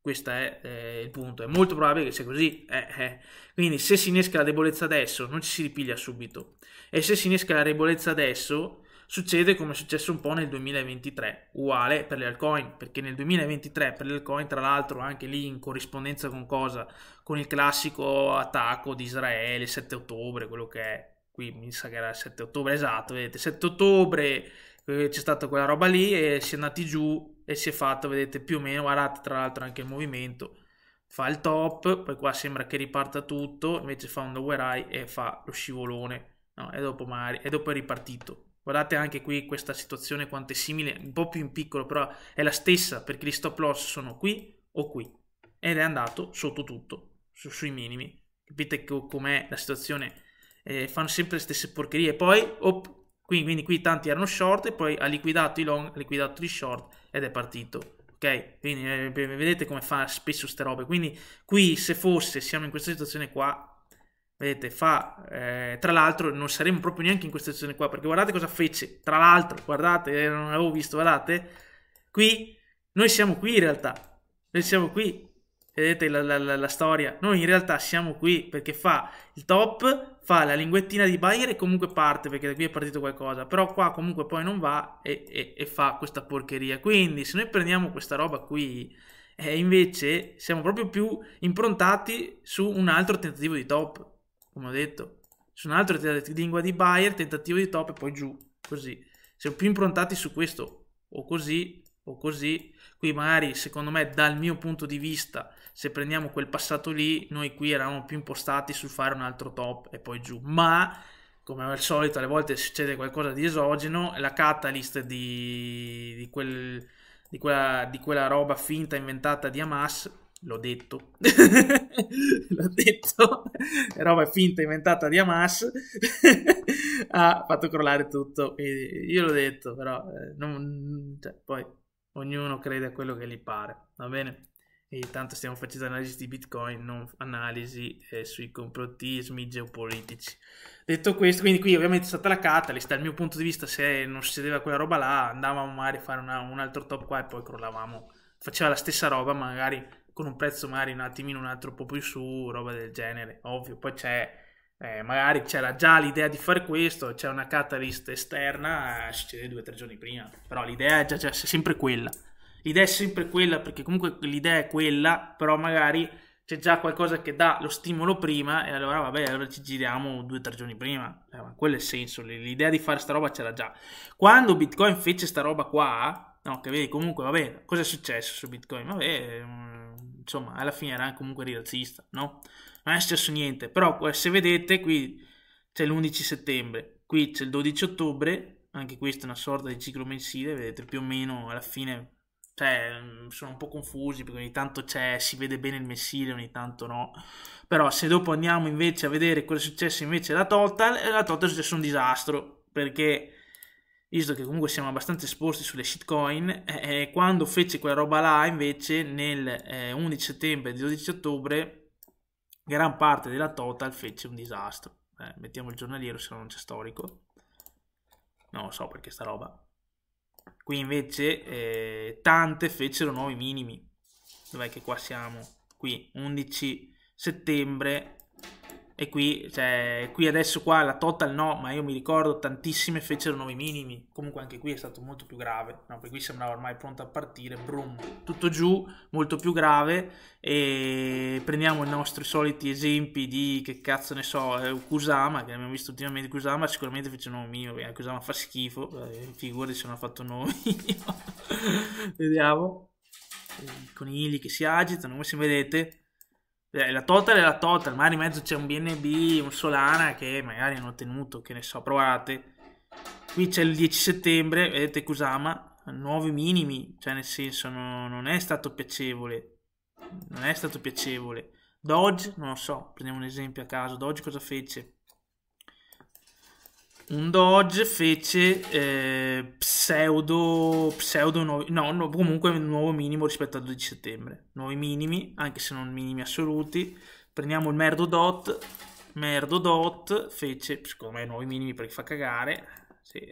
Questo è eh, il punto, è molto probabile che sia così. Eh, eh. Quindi se si innesca la debolezza adesso, non ci si ripiglia subito. E se si innesca la debolezza adesso, Succede come è successo un po' nel 2023, uguale per le altcoin, perché nel 2023 per le altcoin, tra l'altro anche lì in corrispondenza con cosa? Con il classico attacco di Israele, 7 ottobre, quello che è, qui mi sa che era il 7 ottobre, esatto, vedete, 7 ottobre eh, c'è stata quella roba lì e si è andati giù e si è fatto, vedete, più o meno, guardate tra l'altro anche il movimento, fa il top, poi qua sembra che riparta tutto, invece fa un dover high e fa lo scivolone, no? e, dopo magari, e dopo è ripartito. Guardate anche qui questa situazione quanto è simile, un po' più in piccolo, però è la stessa perché gli stop loss sono qui o qui ed è andato sotto tutto, su, sui minimi. Capite com'è la situazione? Eh, fanno sempre le stesse porcherie. Poi, op, quindi, quindi, qui tanti erano short e poi ha liquidato i long, ha liquidato i short ed è partito. Ok? Quindi eh, vedete come fa spesso queste robe. Quindi qui se fosse, siamo in questa situazione qua, Vedete, fa, eh, tra l'altro non saremmo proprio neanche in questa situazione qua, perché guardate cosa fece, tra l'altro, guardate, eh, non avevo visto, guardate, qui, noi siamo qui in realtà, noi siamo qui, vedete la, la, la, la, storia, noi in realtà siamo qui perché fa il top, fa la linguettina di Bayer e comunque parte perché da qui è partito qualcosa, però qua comunque poi non va e, e, e fa questa porcheria, quindi se noi prendiamo questa roba qui, eh, invece siamo proprio più improntati su un altro tentativo di top, come ho detto. Su un altro lingua di Bayer, tentativo di top e poi giù, così. Siamo più improntati su questo, o così, o così. Qui magari, secondo me, dal mio punto di vista, se prendiamo quel passato lì, noi qui eravamo più impostati sul fare un altro top e poi giù. Ma come al solito, alle volte succede qualcosa di esogeno, la catalyst di, di, quel, di, quella, di, quella, roba finta inventata di Hamas l'ho detto, l'ho detto, roba finta inventata di Hamas, ha fatto crollare tutto. Quindi io l'ho detto, però eh, non, cioè, poi ognuno crede a quello che gli pare, va bene? E intanto stiamo facendo analisi di Bitcoin, non analisi eh, sui complottismi geopolitici. Detto questo, quindi qui ovviamente è stata la catalyst, dal mio punto di vista se non succedeva quella roba là andavamo magari a fare una, un altro top qua e poi crollavamo. Faceva la stessa roba, magari con un prezzo magari un attimino un altro po' più su, roba del genere, ovvio, poi c'è... Eh, magari c'era già l'idea di fare questo, c'è una catalyst esterna, eh, succede due o tre giorni prima, però l'idea è già, già è sempre quella. L'idea è sempre quella perché comunque l'idea è quella, però magari c'è già qualcosa che dà lo stimolo prima e allora vabbè, allora ci giriamo due o tre giorni prima. Eh, quello è il senso, l'idea di fare sta roba c'era già. Quando Bitcoin fece sta roba qua, No, che vedi comunque, vabbè, cosa è successo su Bitcoin? Vabbè, ehm, insomma, alla fine era comunque rialzista, no? Non è successo niente, però se vedete qui c'è l'11 settembre, qui c'è il 12 ottobre, anche questa è una sorta di ciclo mensile, vedete più o meno alla fine, cioè, mm, sono un po' confusi perché ogni tanto c'è, si vede bene il mensile, ogni tanto no. Però se dopo andiamo invece a vedere cosa è successo invece alla Total, eh, la Total è successo un disastro, perché visto che comunque siamo abbastanza esposti sulle shitcoin, eh, eh quando fece quella roba là invece nel eh, 11 settembre e 12 ottobre gran parte della total fece un disastro. Eh, mettiamo il giornaliero se non c'è storico. Non lo so perché sta roba. Qui invece eh, tante fecero nuovi minimi. Dov'è che qua siamo? Qui 11 settembre e qui, cioè, qui adesso qua la total no, ma io mi ricordo tantissime fecero nuovi minimi. Comunque anche qui è stato molto più grave, no? Perché qui sembrava ormai pronto a partire, brum, tutto giù, molto più grave. E prendiamo i nostri soliti esempi di, che cazzo ne so, eh, Kusama, che abbiamo visto ultimamente Kusama, sicuramente fece nuovi minimi, perché Kusama fa schifo, eh, figurati se non ha fatto nuovi Vediamo. I conigli che si agitano, come se vedete eh, la total è la total, magari in mezzo c'è un BNB, un Solana che magari hanno ottenuto, che ne so, provate. Qui c'è il 10 settembre, vedete Kusama, nuovi minimi, cioè nel senso no, non è stato piacevole. Non è stato piacevole. Doge, non lo so, prendiamo un esempio a caso, Doge cosa fece? un Dodge fece eh, pseudo, pseudo no, no, comunque un nuovo minimo rispetto al 12 settembre. Nuovi minimi, anche se non minimi assoluti. Prendiamo il Merdo Dot. Merdo Dot fece, secondo me, nuovi minimi perché fa cagare. Sì.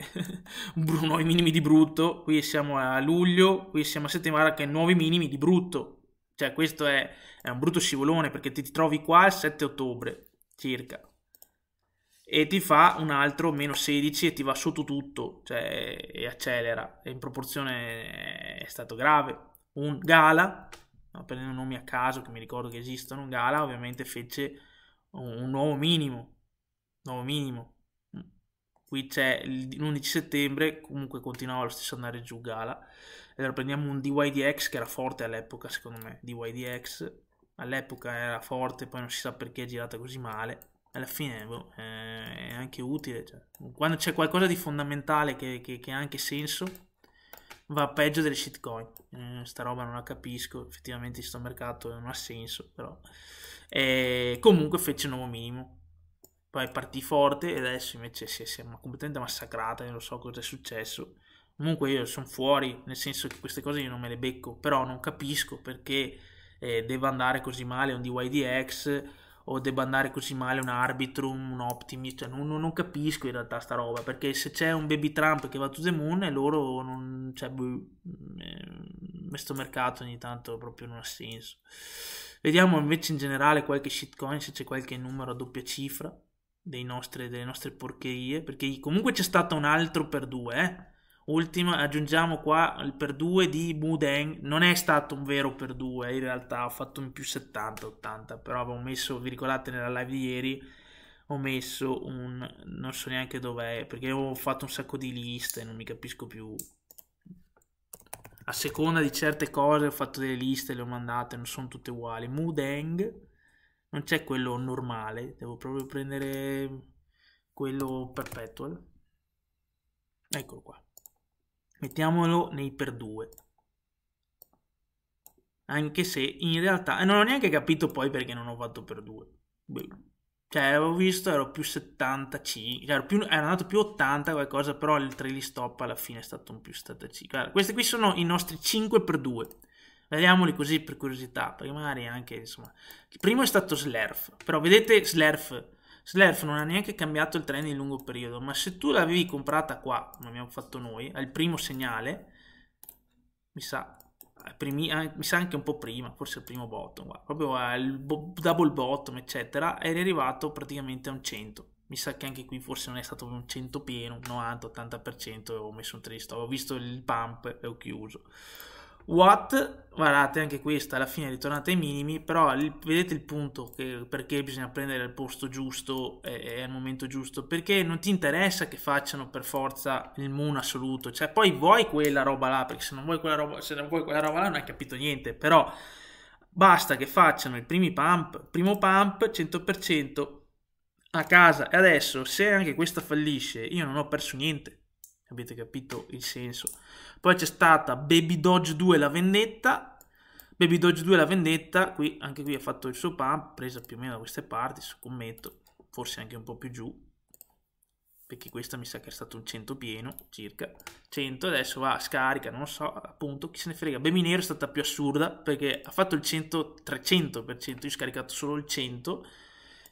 nuovi minimi di brutto. Qui siamo a luglio, qui siamo a settembre che è nuovi minimi di brutto. Cioè, questo è, è un brutto scivolone perché ti, ti trovi qua il 7 ottobre circa e ti fa un altro meno 16 e ti va sotto tutto cioè, e accelera e in proporzione è stato grave un Gala no, prendendo nomi a caso che mi ricordo che esistono Gala ovviamente fece un, un nuovo minimo nuovo minimo qui c'è l'11 settembre comunque continuava lo stesso andare giù Gala allora prendiamo un DYDX che era forte all'epoca secondo me DYDX all'epoca era forte poi non si sa perché è girata così male alla fine boh, eh, è anche utile. Cioè. Quando c'è qualcosa di fondamentale che, che, che, ha anche senso, va peggio delle shitcoin. Eh, sta roba non la capisco, effettivamente sto mercato non ha senso, però. Eh, comunque fece un nuovo minimo. Poi partì forte e adesso invece si è, si è completamente massacrata, non so cosa è successo. Comunque io sono fuori, nel senso che queste cose io non me le becco, però non capisco perché eh, deve andare così male un DYDX o debba andare così male un arbitrum, un optimist, cioè non, non, capisco in realtà sta roba, perché se c'è un baby Trump che va to the moon e loro non c'è cioè, boh, questo mercato ogni tanto proprio non ha senso. Vediamo invece in generale qualche shitcoin se c'è qualche numero a doppia cifra nostri, delle nostre porcherie, perché comunque c'è stato un altro per due, eh? Ultima, aggiungiamo qua il per 2 di Mudeng. Non è stato un vero per 2, in realtà ho fatto un più 70-80, però avevo messo, vi ricordate nella live di ieri, ho messo un... non so neanche dov'è, perché avevo fatto un sacco di liste, non mi capisco più. A seconda di certe cose ho fatto delle liste, le ho mandate, non sono tutte uguali. Mudeng, non c'è quello normale, devo proprio prendere quello perpetual. Eccolo qua mettiamolo nei per 2 anche se in realtà e non ho neanche capito poi perché non ho fatto per 2 cioè avevo visto ero più 75 cioè, ero, ero, andato più 80 qualcosa però il trail stop alla fine è stato un più 75 allora, questi qui sono i nostri 5 per 2 vediamoli così per curiosità perché magari anche insomma il primo è stato Slurf però vedete Slurf Slerf non ha neanche cambiato il trend in lungo periodo, ma se tu l'avevi comprata qua, come abbiamo fatto noi, al primo segnale, mi sa, primi, eh, mi sa anche un po' prima, forse al primo bottom, guarda, proprio al double bottom, eccetera, eri arrivato praticamente a un 100. Mi sa che anche qui forse non è stato un 100 pieno, 90-80%, ho messo un triste, ho visto il pump e ho chiuso. Watt, guardate anche questa alla fine è ritornata ai minimi, però il, vedete il punto che, perché bisogna prendere il posto giusto e, al momento giusto, perché non ti interessa che facciano per forza il moon assoluto, cioè poi vuoi quella roba là, perché se non vuoi quella roba, se non vuoi quella roba là non hai capito niente, però basta che facciano il primi pump, primo pump 100% a casa e adesso se anche questa fallisce io non ho perso niente, avete capito il senso? Poi c'è stata Baby Dodge 2 la vendetta. Baby Dodge 2 la vendetta, qui, anche qui ha fatto il suo pump, presa più o meno da queste parti, scommetto, forse anche un po' più giù, perché questa mi sa che è stato un 100 pieno circa 100 adesso va scarica non so appunto chi se ne frega Baby Nero è stata più assurda perché ha fatto il 100 300% io ho scaricato solo il 100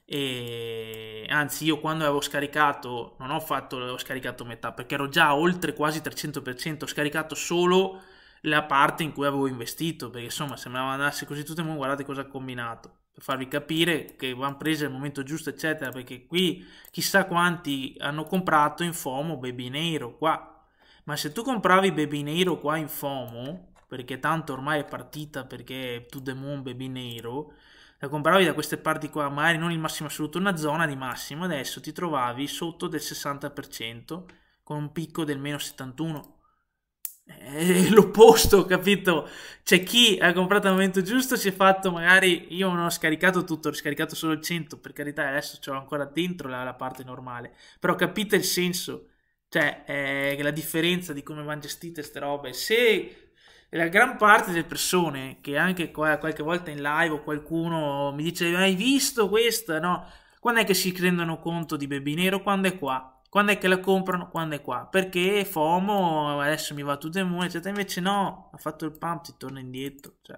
e, anzi io quando avevo scaricato non ho fatto ho scaricato metà perché ero già oltre quasi 300% ho scaricato solo la parte in cui avevo investito perché insomma sembrava andasse così tutto il guardate cosa ha combinato per farvi capire che vanno prese al momento giusto eccetera perché qui chissà quanti hanno comprato in FOMO Baby Nero qua ma se tu compravi Baby Nero qua in FOMO perché tanto ormai è partita perché è to the moon Baby Nero la comparavi da queste parti qua, magari non il massimo assoluto, una zona di massimo, adesso ti trovavi sotto del 60% con un picco del meno 71%. Eh, è l'opposto, capito? C'è chi ha comprato al momento giusto, si è fatto magari, io non ho scaricato tutto, ho scaricato solo il 100, per carità, adesso ce l'ho ancora dentro la, la, parte normale, però capite il senso, cioè eh, la differenza di come vanno gestite queste robe. Se la gran parte delle persone che anche qua, qualche volta in live o qualcuno mi dice hai visto questa no quando è che si rendono conto di Baby Nero quando è qua quando è che la comprano quando è qua perché FOMO adesso mi va tutto in muro eccetera invece no ha fatto il pump ti torna indietro cioè.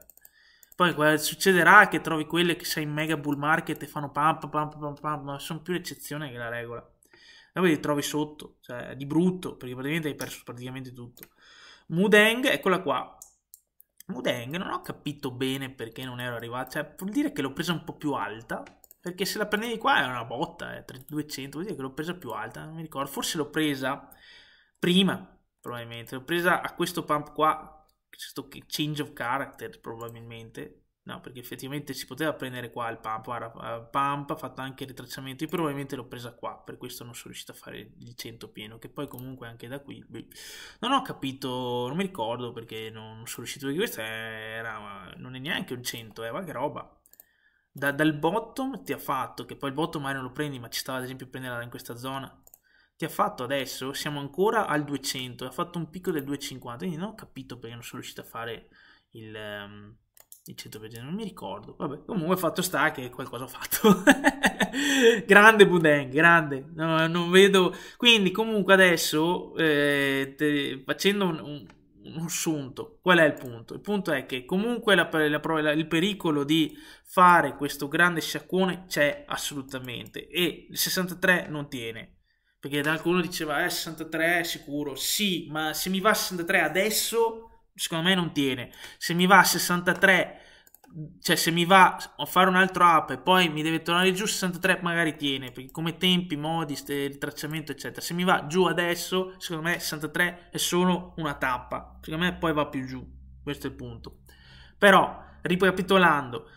poi succederà che trovi quelle che sei in mega bull market e fanno pump pump pump pump ma sono più l'eccezione che la regola e poi li trovi sotto cioè di brutto perché praticamente hai perso praticamente tutto Mudeng, eccola qua, Mudeng non ho capito bene perché non ero arrivato, cioè vuol dire che l'ho presa un po' più alta, perché se la prendevi qua era una botta, eh, 3200, vuol dire che l'ho presa più alta, non mi ricordo, forse l'ho presa prima, probabilmente, l'ho presa a questo pump qua, questo change of character probabilmente, No, perché effettivamente si poteva prendere qua il pump, guarda, eh, pump, ha fatto anche il ritracciamento, io probabilmente l'ho presa qua, per questo non sono riuscito a fare il 100 pieno, che poi comunque anche da qui, non ho capito, non mi ricordo perché non sono riuscito, perché questo era, non è neanche un 100, eh, ma che roba. Da, dal bottom ti ha fatto, che poi il bottom magari non lo prendi, ma ci stava ad esempio prenderla in questa zona, ti ha fatto adesso, siamo ancora al 200, ha fatto un picco del 250, quindi non ho capito perché non sono riuscito a fare il... Um, Dice dove non mi ricordo. Vabbè, comunque fatto sta che qualcosa ho fatto. grande Budeng, grande. No, non vedo... Quindi comunque adesso, eh, te, facendo un, un, un assunto, qual è il punto? Il punto è che comunque la, la, la, il pericolo di fare questo grande sciacquone c'è assolutamente. E il 63 non tiene. Perché qualcuno diceva, eh, 63 è sicuro. Sì, ma se mi va a 63 adesso secondo me non tiene. Se mi va a 63, cioè se mi va a fare un altro app e poi mi deve tornare giù 63 magari tiene, perché come tempi, modi, ritracciamento eccetera. Se mi va giù adesso, secondo me 63 è solo una tappa, secondo me poi va più giù, questo è il punto. Però, ricapitolando,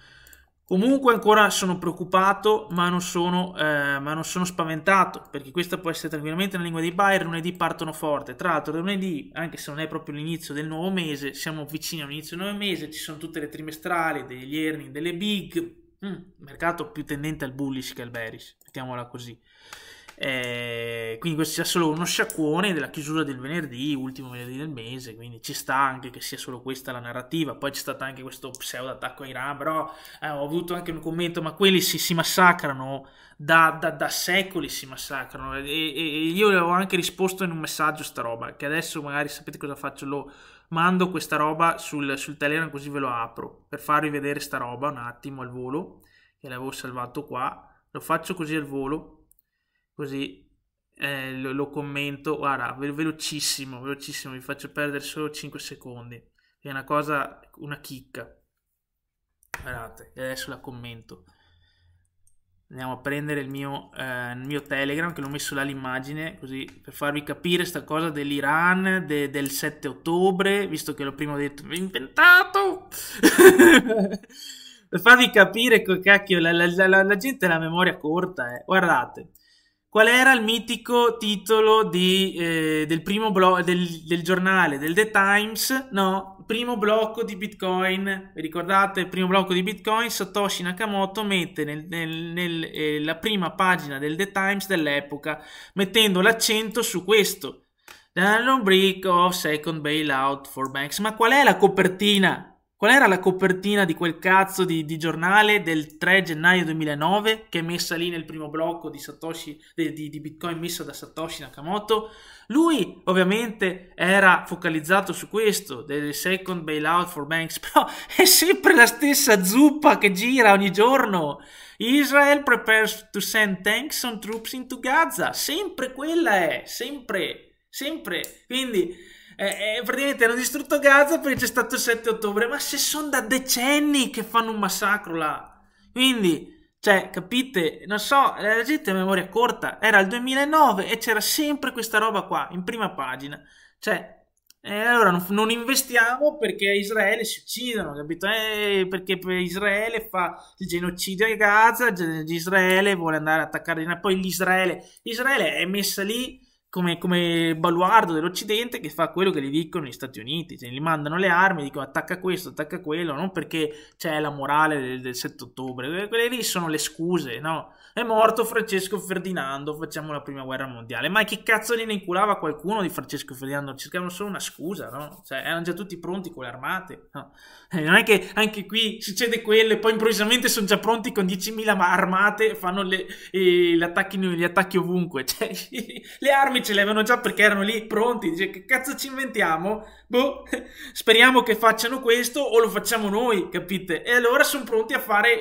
Comunque ancora sono preoccupato, ma non sono, eh, ma non sono, spaventato, perché questa può essere tranquillamente una lingua di Bayern, lunedì partono forte. Tra l'altro lunedì, anche se non è proprio l'inizio del nuovo mese, siamo vicini all'inizio del nuovo mese, ci sono tutte le trimestrali, degli earning, delle big, mm, mercato più tendente al bullish che al bearish, mettiamola così. Eh, quindi questo sia solo uno sciacquone della chiusura del venerdì, ultimo venerdì del mese, quindi ci sta anche che sia solo questa la narrativa. Poi c'è stato anche questo pseudo attacco a Iran, però eh, ho avuto anche un commento, ma quelli si, si massacrano da, da, da, secoli, si massacrano. E, e io le ho anche risposto in un messaggio sta roba, che adesso magari sapete cosa faccio, lo mando questa roba sul, sul Telegram così ve lo apro, per farvi vedere sta roba un attimo al volo, che l'avevo salvato qua, lo faccio così al volo così eh, lo, lo, commento, guarda, velocissimo, velocissimo, vi faccio perdere solo 5 secondi, è una cosa, una chicca. Guardate, adesso la commento. Andiamo a prendere il mio, eh, il mio Telegram, che l'ho messo là l'immagine, così per farvi capire questa cosa dell'Iran, de, del 7 ottobre, visto che l'ho prima detto, mi inventato! per farvi capire che cacchio, la, la, la, la gente ha la memoria corta, eh. guardate. Qual era il mitico titolo di, eh, del primo blocco del, del, giornale, del The Times? No, primo blocco di Bitcoin. Vi ricordate il primo blocco di Bitcoin? Satoshi Nakamoto mette nel, nel, nel, eh, la prima pagina del The Times dell'epoca, mettendo l'accento su questo. The brick of second bailout for banks. Ma qual è la copertina? Qual era la copertina di quel cazzo di, di, giornale del 3 gennaio 2009 che è messa lì nel primo blocco di, Satoshi, di, di, Bitcoin messo da Satoshi Nakamoto? Lui ovviamente era focalizzato su questo, del second bailout for banks, però è sempre la stessa zuppa che gira ogni giorno. Israel prepares to send tanks and troops into Gaza, sempre quella è, sempre, sempre. Quindi eh, eh, praticamente hanno distrutto Gaza perché c'è stato il 7 ottobre, ma se sono da decenni che fanno un massacro là. Quindi, cioè, capite? Non so, la gente ha memoria corta. Era il 2009 e c'era sempre questa roba qua, in prima pagina. Cioè, eh, allora non, non, investiamo perché Israele si uccidono, capito? Eh, perché Israele fa il genocidio a Gaza, Israele vuole andare ad attaccare... Poi l'Israele... Israele è messa lì come, come baluardo dell'Occidente che fa quello che gli dicono gli Stati Uniti, cioè, gli mandano le armi, dicono attacca questo, attacca quello, non perché c'è la morale del, del 7 ottobre, quelle lì sono le scuse, no? È morto Francesco Ferdinando, facciamo la prima guerra mondiale. Ma che cazzo ne inculava qualcuno di Francesco Ferdinando? Cercavano solo una scusa, no? Cioè, erano già tutti pronti con le armate. No. Eh, non è che anche qui succede quello e poi improvvisamente sono già pronti con 10.000 armate e fanno le, e gli, attacchi, gli, attacchi, ovunque. Cioè, le armi ce le avevano già perché erano lì pronti. Dice, che cazzo ci inventiamo? boh, speriamo che facciano questo o lo facciamo noi, capite? E allora sono pronti a fare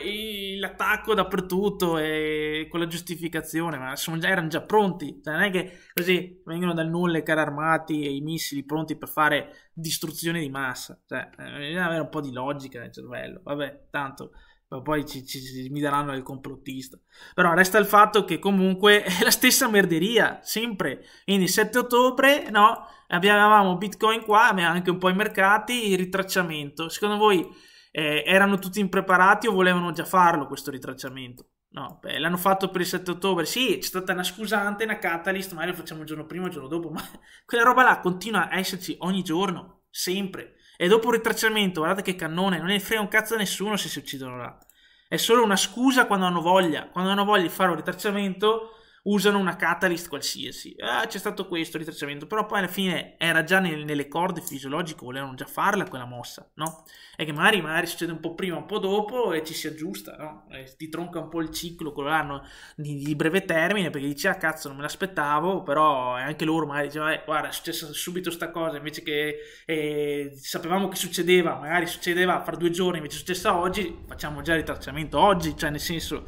l'attacco dappertutto e con la giustificazione, ma già, erano già pronti, cioè, non è che così vengono dal nulla i carri armati e i missili pronti per fare distruzione di massa, cioè, eh, bisogna avere un po' di logica nel cervello, vabbè, tanto ma poi ci, ci, mi daranno il complottista. Però resta il fatto che comunque è la stessa merderia, sempre. Quindi 7 ottobre, no, Abbiamo Bitcoin qua, ma anche un po' i mercati, il ritracciamento. Secondo voi eh, erano tutti impreparati o volevano già farlo questo ritracciamento? No, beh, l'hanno fatto per il 7 ottobre. Sì, c'è stata una scusante, una catalyst, magari lo facciamo il giorno prima, il giorno dopo, ma quella roba là continua a esserci ogni giorno, sempre. E dopo il ritracciamento, guardate che cannone, non ne frega un cazzo a nessuno se si uccidono là. È solo una scusa quando hanno voglia. Quando hanno voglia di fare un ritracciamento, usano una catalyst qualsiasi. Ah, c'è stato questo ritracciamento, però poi alla fine era già nel, nelle corde fisiologiche, volevano già farla quella mossa, no? E che magari, magari, succede un po' prima, un po' dopo e ci si aggiusta, no? E eh, ti tronca un po' il ciclo, quello là di, di, breve termine, perché dice, ah cazzo, non me l'aspettavo, però anche loro magari dicevano, eh, guarda, è successa subito sta cosa, invece che eh, sapevamo che succedeva, magari succedeva fra due giorni, invece è successa oggi, facciamo già il ritracciamento oggi, cioè nel senso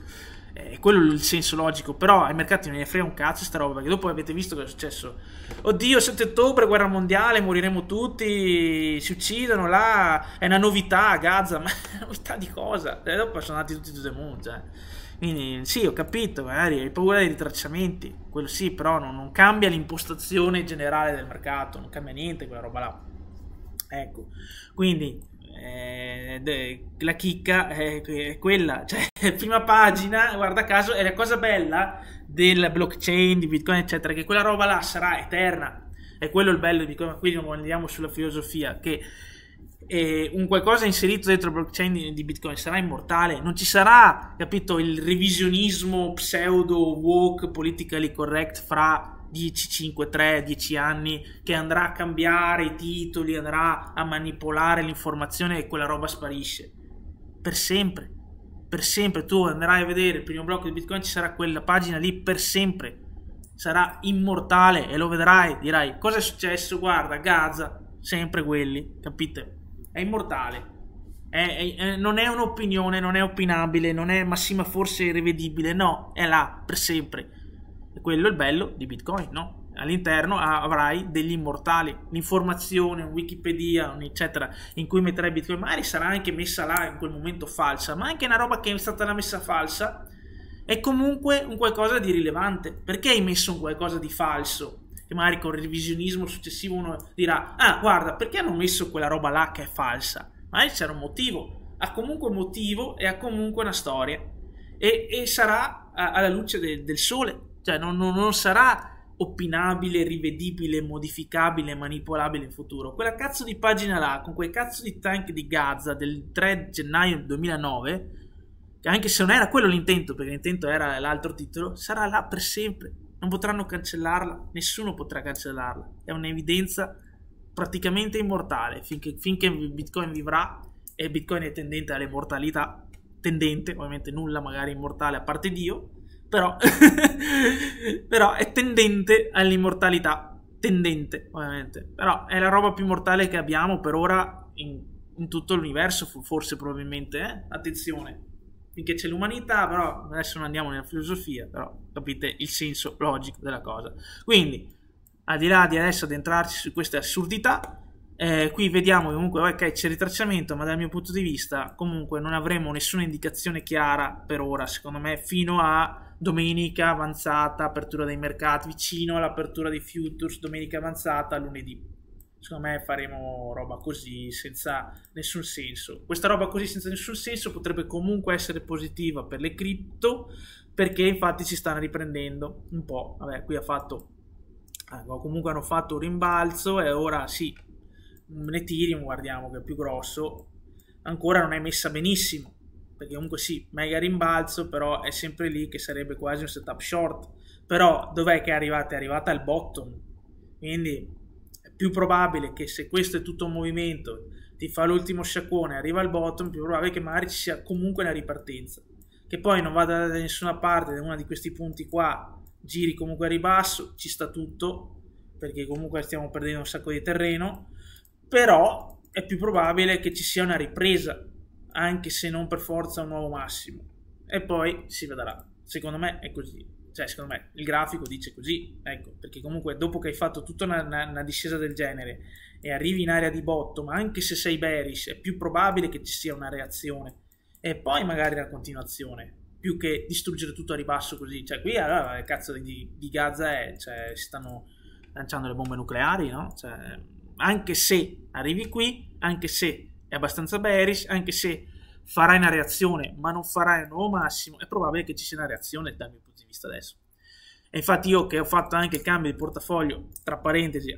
eh, quello il senso logico, però ai mercati non ne frega un cazzo sta roba, perché dopo avete visto cosa è successo. Oddio, 7 ottobre, guerra mondiale, moriremo tutti, si uccidono là, è una novità a Gaza, ma è una novità di cosa? E eh, dopo sono andati tutti to the moon, cioè. Quindi sì, ho capito, magari hai paura dei ritracciamenti, quello sì, però non, non cambia l'impostazione generale del mercato, non cambia niente quella roba là. Ecco, quindi eh, la chicca eh, è quella, cioè prima pagina, guarda caso, è la cosa bella del blockchain, di Bitcoin, eccetera, che quella roba là sarà eterna. È quello il bello di Bitcoin, ma qui non andiamo sulla filosofia, che eh, un qualcosa inserito dentro il blockchain di, di Bitcoin sarà immortale, non ci sarà, capito, il revisionismo pseudo woke politically correct fra 10, 5, 3, 10 anni che andrà a cambiare i titoli, andrà a manipolare l'informazione e quella roba sparisce. Per sempre. Per sempre. Tu andrai a vedere il primo blocco di Bitcoin, ci sarà quella pagina lì per sempre. Sarà immortale e lo vedrai. Dirai, cosa è successo? Guarda, Gaza, sempre quelli, capite? È immortale. È, è, non è un'opinione, non è opinabile, non è massima forse rivedibile, no, è là per sempre quello è il bello di Bitcoin, no? All'interno avrai degli immortali, l'informazione, Wikipedia, eccetera, in cui metterai Bitcoin, magari sarà anche messa là in quel momento falsa, ma anche una roba che è stata messa falsa è comunque un qualcosa di rilevante. Perché hai messo un qualcosa di falso? Che magari con il revisionismo successivo uno dirà, ah guarda, perché hanno messo quella roba là che è falsa? Magari c'era un motivo, ha comunque un motivo e ha comunque una storia e, e sarà alla luce de del sole cioè non, non, non sarà opinabile, rivedibile, modificabile, manipolabile in futuro. Quella cazzo di pagina là, con quel cazzo di tank di Gaza del 3 gennaio 2009, che anche se non era quello l'intento, perché l'intento era l'altro titolo, sarà là per sempre. Non potranno cancellarla, nessuno potrà cancellarla. È un'evidenza praticamente immortale. Finché, finché Bitcoin vivrà e Bitcoin è tendente all'immortalità, tendente, ovviamente nulla magari immortale a parte Dio, però, però è tendente all'immortalità. Tendente, ovviamente. Però è la roba più mortale che abbiamo per ora in, in tutto l'universo, forse probabilmente. Eh? Attenzione, finché c'è l'umanità, però adesso non andiamo nella filosofia, però capite il senso logico della cosa. Quindi, al di là di adesso addentrarci su queste assurdità, eh, qui vediamo comunque, ok, c'è ritracciamento, ma dal mio punto di vista comunque non avremo nessuna indicazione chiara per ora, secondo me, fino a domenica avanzata, apertura dei mercati, vicino all'apertura dei futures, domenica avanzata, lunedì. Secondo me faremo roba così senza nessun senso. Questa roba così senza nessun senso potrebbe comunque essere positiva per le cripto, perché infatti si stanno riprendendo un po'. Vabbè, qui ha fatto ecco, comunque hanno fatto un rimbalzo e ora sì, un Ethereum guardiamo che è più grosso, ancora non è messa benissimo perché comunque sì, mega rimbalzo, però è sempre lì che sarebbe quasi un setup short. Però dov'è che è arrivata? È arrivata al bottom. Quindi è più probabile che se questo è tutto un movimento, ti fa l'ultimo sciacquone, arriva al bottom, più probabile che magari ci sia comunque una ripartenza. Che poi non vada da nessuna parte, da uno di questi punti qua, giri comunque a ribasso, ci sta tutto, perché comunque stiamo perdendo un sacco di terreno, però è più probabile che ci sia una ripresa anche se non per forza un nuovo massimo. E poi si vedrà. Secondo me è così. Cioè, secondo me il grafico dice così, ecco, perché comunque dopo che hai fatto tutta una, una, una discesa del genere e arrivi in area di bottom, anche se sei bearish, è più probabile che ci sia una reazione e poi magari la continuazione, più che distruggere tutto a ribasso così. Cioè, qui allora che cazzo di, di Gaza è? Cioè, si stanno lanciando le bombe nucleari, no? Cioè, anche se arrivi qui, anche se è abbastanza bearish, anche se farai una reazione ma non farai un nuovo massimo, è probabile che ci sia una reazione dal mio punto di vista adesso. E infatti io che ho fatto anche il cambio di portafoglio, tra parentesi,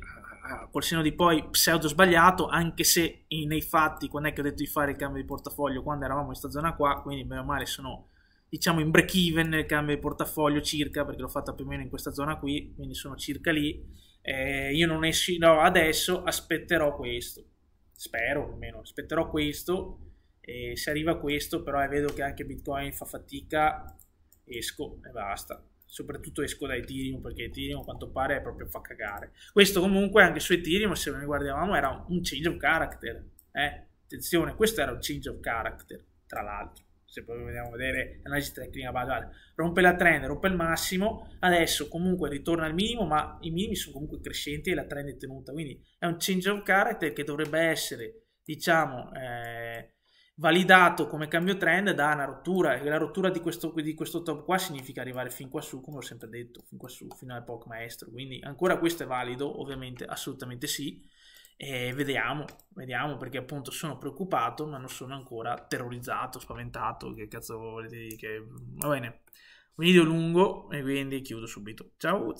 col seno di poi pseudo sbagliato, anche se nei fatti quando è che ho detto di fare il cambio di portafoglio quando eravamo in questa zona qua, quindi bene o male sono diciamo in break even nel cambio di portafoglio circa, perché l'ho fatta più o meno in questa zona qui, quindi sono circa lì. Eh, io non esci no, adesso, aspetterò questo spero almeno, aspetterò questo e se arriva questo però vedo che anche Bitcoin fa fatica, esco e basta. Soprattutto esco da Ethereum perché Ethereum a quanto pare è proprio fa cagare. Questo comunque anche su Ethereum, se noi guardavamo, era un change of character. Eh? Attenzione, questo era un change of character, tra l'altro se poi vogliamo vedere l'analisi tecnica basale, rompe la trend, rompe il massimo, adesso comunque ritorna al minimo, ma i minimi sono comunque crescenti e la trend è tenuta, quindi è un change of character che dovrebbe essere, diciamo, eh, validato come cambio trend da una rottura e la rottura di questo, di questo, top qua significa arrivare fin qua su come ho sempre detto fin qua su fino al POC maestro quindi ancora questo è valido ovviamente assolutamente sì e vediamo, vediamo, perché appunto sono preoccupato, ma non sono ancora terrorizzato, spaventato, che cazzo volete che... Va bene, video lungo e quindi chiudo subito. Ciao!